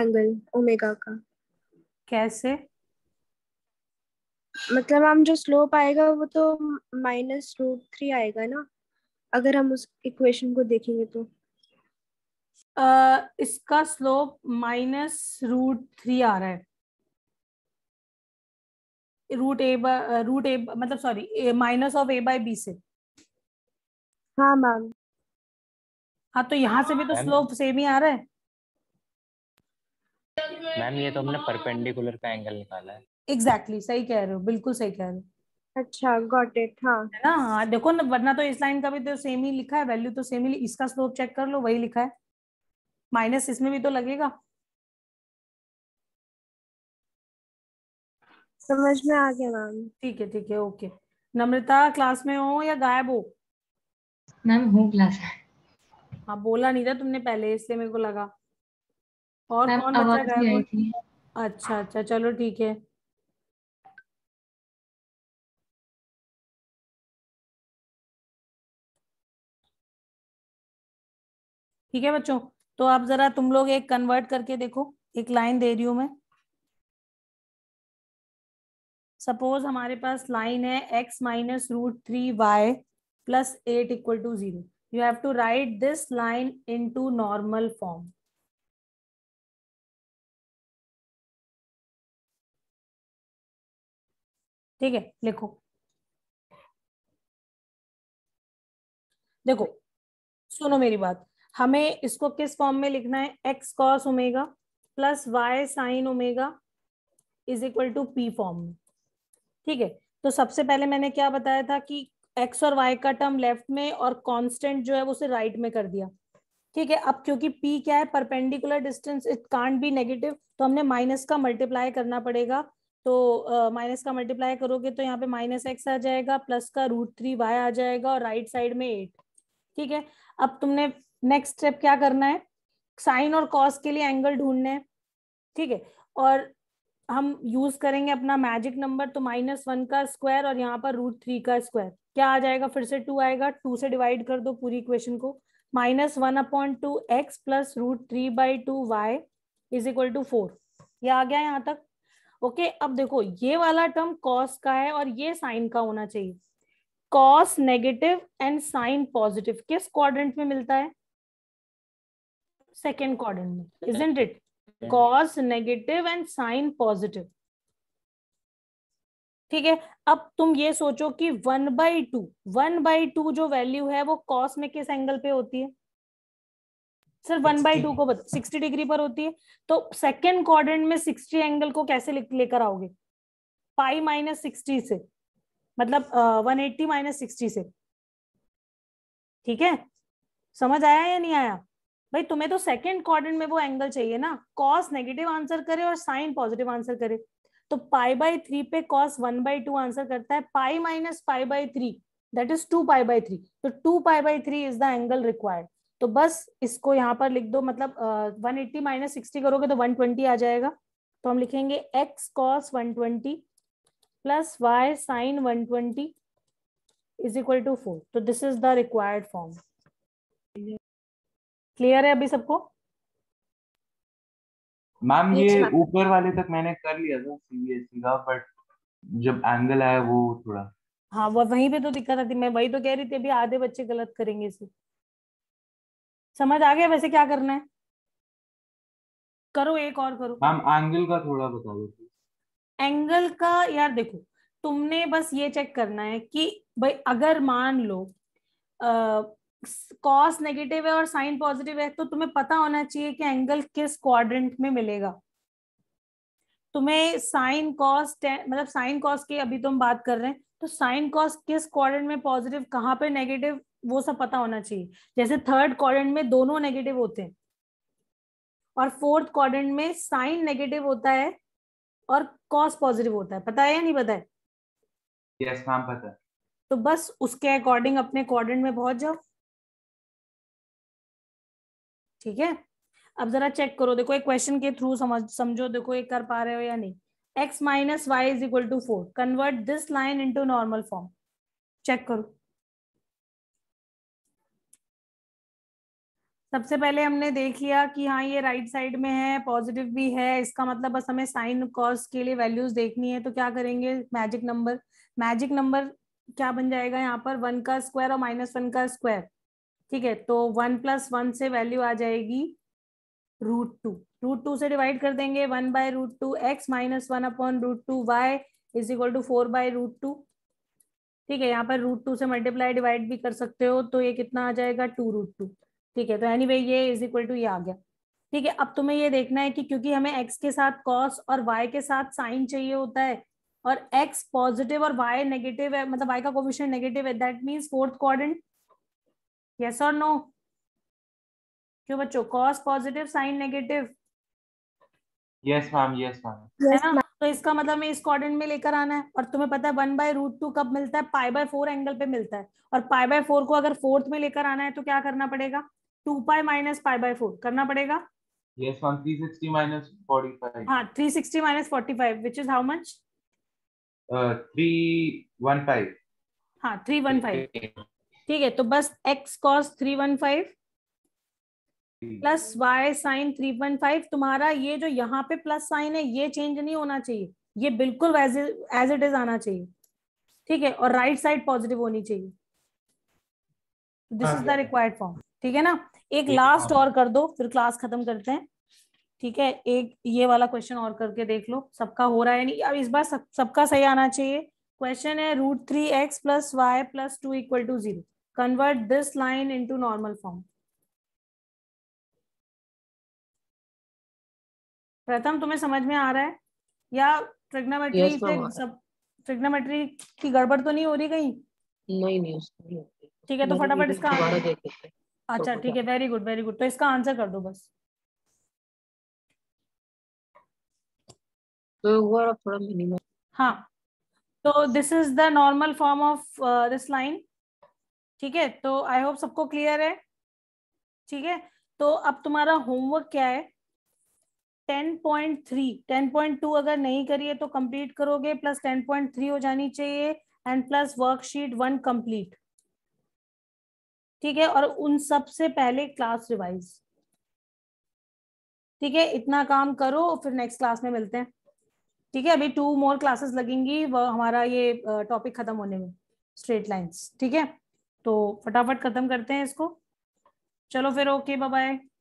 एंगल ओमेगा का कैसे मतलब हम जो स्लोप आएगा वो तो माइनस रूट थ्री आएगा ना अगर हम उस इक्वेशन को देखेंगे तो Uh, इसका स्लोप माइनस रूट थ्री आ रहा है रूट ए रूट ए मतलब sorry minus of a by b से हाँ मैम हाँ तो यहाँ से भी तो स्लोप सेम ही आ रहा है मैम ये तो हमने परपेंडिकुलर का एंगल निकाला है एग्जैक्टली exactly, सही कह रहे हो बिल्कुल सही कह रहे हो अच्छा गॉट इट हाँ ना हाँ देखो ना वरना तो इस लाइन का भी तो सेम ही लिखा है वैल्यू तो सेम ही इसका स्लोप चेक कर लो वही लिखा है माइनस इसमें भी तो लगेगा समझ में आ गया मैम ठीक है ठीक है ओके नम्रता क्लास में हो या गायब हो मैम हूँ क्लास में हाँ बोला नहीं था तुमने पहले इसलिए मेरे को लगा और कौन बच्चा गायब हो अच्छा अच्छा चलो ठीक है ठीक है बच्चों तो आप जरा तुम लोग एक कन्वर्ट करके देखो एक लाइन दे रही हूं मैं सपोज हमारे पास लाइन है x minus root three y plus eight equal to zero you have to write this line into normal form ठीक है लिखो देखो सुनो मेरी बात हमें इसको किस फॉर्म में लिखना है x cos omega plus y sine omega is equal to p form में ठीक है तो सबसे पहले मैंने क्या बताया था कि एक्स और वाई का टर्म लेफ्ट में और कांस्टेंट जो है वो उसे राइट में कर दिया ठीक है अब क्योंकि p क्या है perpendicular distance it can't be negative तो हमने माइनस का मल्टीप्लाई करना पड़ेगा तो माइनस uh, का मल्टीप्लाई करोगे तो यहाँ पे माइनस एक्स आ जाएगा प्लस का रूट थ्री वाई आ जाएगा और राइट साइड में एट ठीक है अब तुमने नेक्स्ट स्टेप क्या करना है साइन और कॉस के लिए एंगल ढूंढने है ठीक है और हम यूज करेंगे अपना मैजिक नंबर तो माइनस वन का स्क्वायर और यहाँ पर रूट थ्री का स्क्वायर क्या आ जाएगा फिर से टू आएगा टू से डिवाइड कर दो पूरी इक्वेशन को minus one upon two x plus root three by two y is equal to four ये आ गया यहाँ तक ओके अब देखो ये वाला टर्म कॉस का है और ये साइन का होना चाहिए cos negative and sine positive किस क्वाड्रेंट में मिलता है सेकेंड क्वाड्रेंट में isn't it cos negative and sine positive ठीक है अब तुम ये सोचो कि one by two one by two जो वैल्यू है वो कॉस में किस एंगल पे होती है सर वन बाई टू को सिक्सटी डिग्री पर होती है तो सेकेंड क्वार में सिक्सटी एंगल को कैसे लेकर आओगे पाई माइनस सिक्सटी से मतलब वन एट्टी माइनस सिक्सटी से ठीक है समझ आया या नहीं आया भाई तुम्हें तो सेकंड क्वाड्रेंट में वो एंगल चाहिए ना कॉस नेगेटिव आंसर करे और साइन पॉजिटिव आंसर करे तो पाई बाई थ्री पे cos one by two answer करता है pi minus pi by three that is two pi by three तो two pi by three is the angle required तो बस इसको यहाँ पर लिख दो मतलब वन एट्टी माइनस सिक्सटी करोगे तो वन ट्वेंटी आ जाएगा तो हम लिखेंगे x cos one twenty plus y sine one twenty is equal to four तो this is the required form clear है अभी सबको मैम ये ऊपर वाले तक मैंने कर लिया था सीबीएसई का बट जब एंगल आया वो थोड़ा हाँ वो वहीं पे तो दिक्कत आती मैं वही तो कह रही थी अभी आधे बच्चे गलत करेंगे इसे समझ आ गया वैसे क्या करना है करो एक और करो मैम एंगल का थोड़ा बता दो एंगल का यार देखो तुमने बस ये चेक करना है कि भाई अगर मान लो कॉस नेगेटिव है और साइन पॉजिटिव है तो तुम्हें पता होना चाहिए कि एंगल किस क्वाड्रेंट में मिलेगा तुम्हें साइन कॉस मतलब साइन कॉस की अभी तुम बात कर रहे हैं तो साइन कॉस किस क्वाड्रेंट में पॉजिटिव कहाँ पे नेगेटिव वो सब पता होना चाहिए जैसे थर्ड क्वाड्रेंट में दोनों नेगेटिव होते हैं और फोर्थ क्वाड्रेंट में साइन नेगेटिव होता है और कॉस पॉजिटिव होता है पता है या नहीं पता है यस yes, पता तो बस उसके अकॉर्डिंग अपने क्वाड्रेंट में पहुंच जाओ ठीक है अब जरा चेक करो देखो एक क्वेश्चन के थ्रू समझ समझो देखो ये कर पा रहे हो या नहीं x minus y is equal to four convert this line into normal form check करो सबसे पहले हमने देख लिया कि हाँ ये राइट साइड में है पॉजिटिव भी है इसका मतलब बस हमें साइन कॉस के लिए वैल्यूज देखनी है तो क्या करेंगे मैजिक नंबर मैजिक नंबर क्या बन जाएगा यहाँ पर वन का स्क्वायर और माइनस वन का स्क्वायर ठीक है तो वन प्लस वन से वैल्यू आ जाएगी रूट टू रूट टू से डिवाइड कर देंगे one by root two x minus one upon root two y is equal to four by root two ठीक है यहाँ पर रूट टू से मल्टीप्लाई डिवाइड भी कर सकते हो तो ये कितना आ जाएगा टू रूट टू ठीक है तो एनी anyway, ये इज इक्वल टू ये आ गया ठीक है अब तुम्हें ये देखना है कि क्योंकि हमें एक्स के साथ कॉस और वाई के साथ साइन चाहिए होता है और एक्स पॉजिटिव और वाई नेगेटिव है मतलब वाई का कोविशन नेगेटिव है that means fourth quadrant yes और नो क्यों बच्चों cos positive sine negative yes ma'am yes ma'am तो इसका मतलब मैं इस क्वाड्रेंट में लेकर आना है और तुम्हें पता है वन बाय रूट टू कब मिलता है पाई बाय फोर एंगल पे मिलता है और पाई बाय फोर को अगर फोर्थ में लेकर आना है तो क्या करना पड़ेगा two pi minus pi by four करना पड़ेगा yes on 360 minus 45 हाँ 360 minus 45 which is how much uh 315 हाँ 315 ठीक है तो बस x cos three one five plus y sine three one five तुम्हारा ये जो यहाँ पे प्लस साइन है ये चेंज नहीं होना चाहिए ये बिल्कुल एज इट इज आना चाहिए ठीक है और राइट साइड पॉजिटिव होनी चाहिए this is the required form ठीक है ना एक लास्ट हाँ। और कर दो फिर क्लास खत्म करते हैं ठीक है एक ये वाला क्वेश्चन और करके देख लो सबका हो रहा है नहीं अब इस बार सब सबका सही आना चाहिए क्वेश्चन है root three x plus y plus two equal to zero convert this line into normal form pratham tumhe samajh mein aa raha hai ya trigonometry yes, sab trigonometry ki gadbad to nahi ho rahi रही nahi nahi usko ठीक है तो फटाफट इसका अच्छा ठीक है वेरी गुड वेरी गुड तो इसका आंसर कर दो बस तो हाँ तो this is the normal form of this line ठीक है तो आई होप सबको क्लियर है ठीक है तो अब तुम्हारा होमवर्क क्या है ten point three ten point two अगर नहीं करिए तो कंप्लीट करोगे प्लस टेन पॉइंट थ्री हो जानी चाहिए and plus worksheet one complete ठीक है और उन सब से पहले क्लास रिवाइज ठीक है इतना काम करो फिर नेक्स्ट क्लास में मिलते हैं ठीक है अभी टू मोर क्लासेस लगेंगी वह हमारा ये टॉपिक खत्म होने में स्ट्रेट लाइंस ठीक है तो फटाफट खत्म करते हैं इसको चलो फिर ओके बाय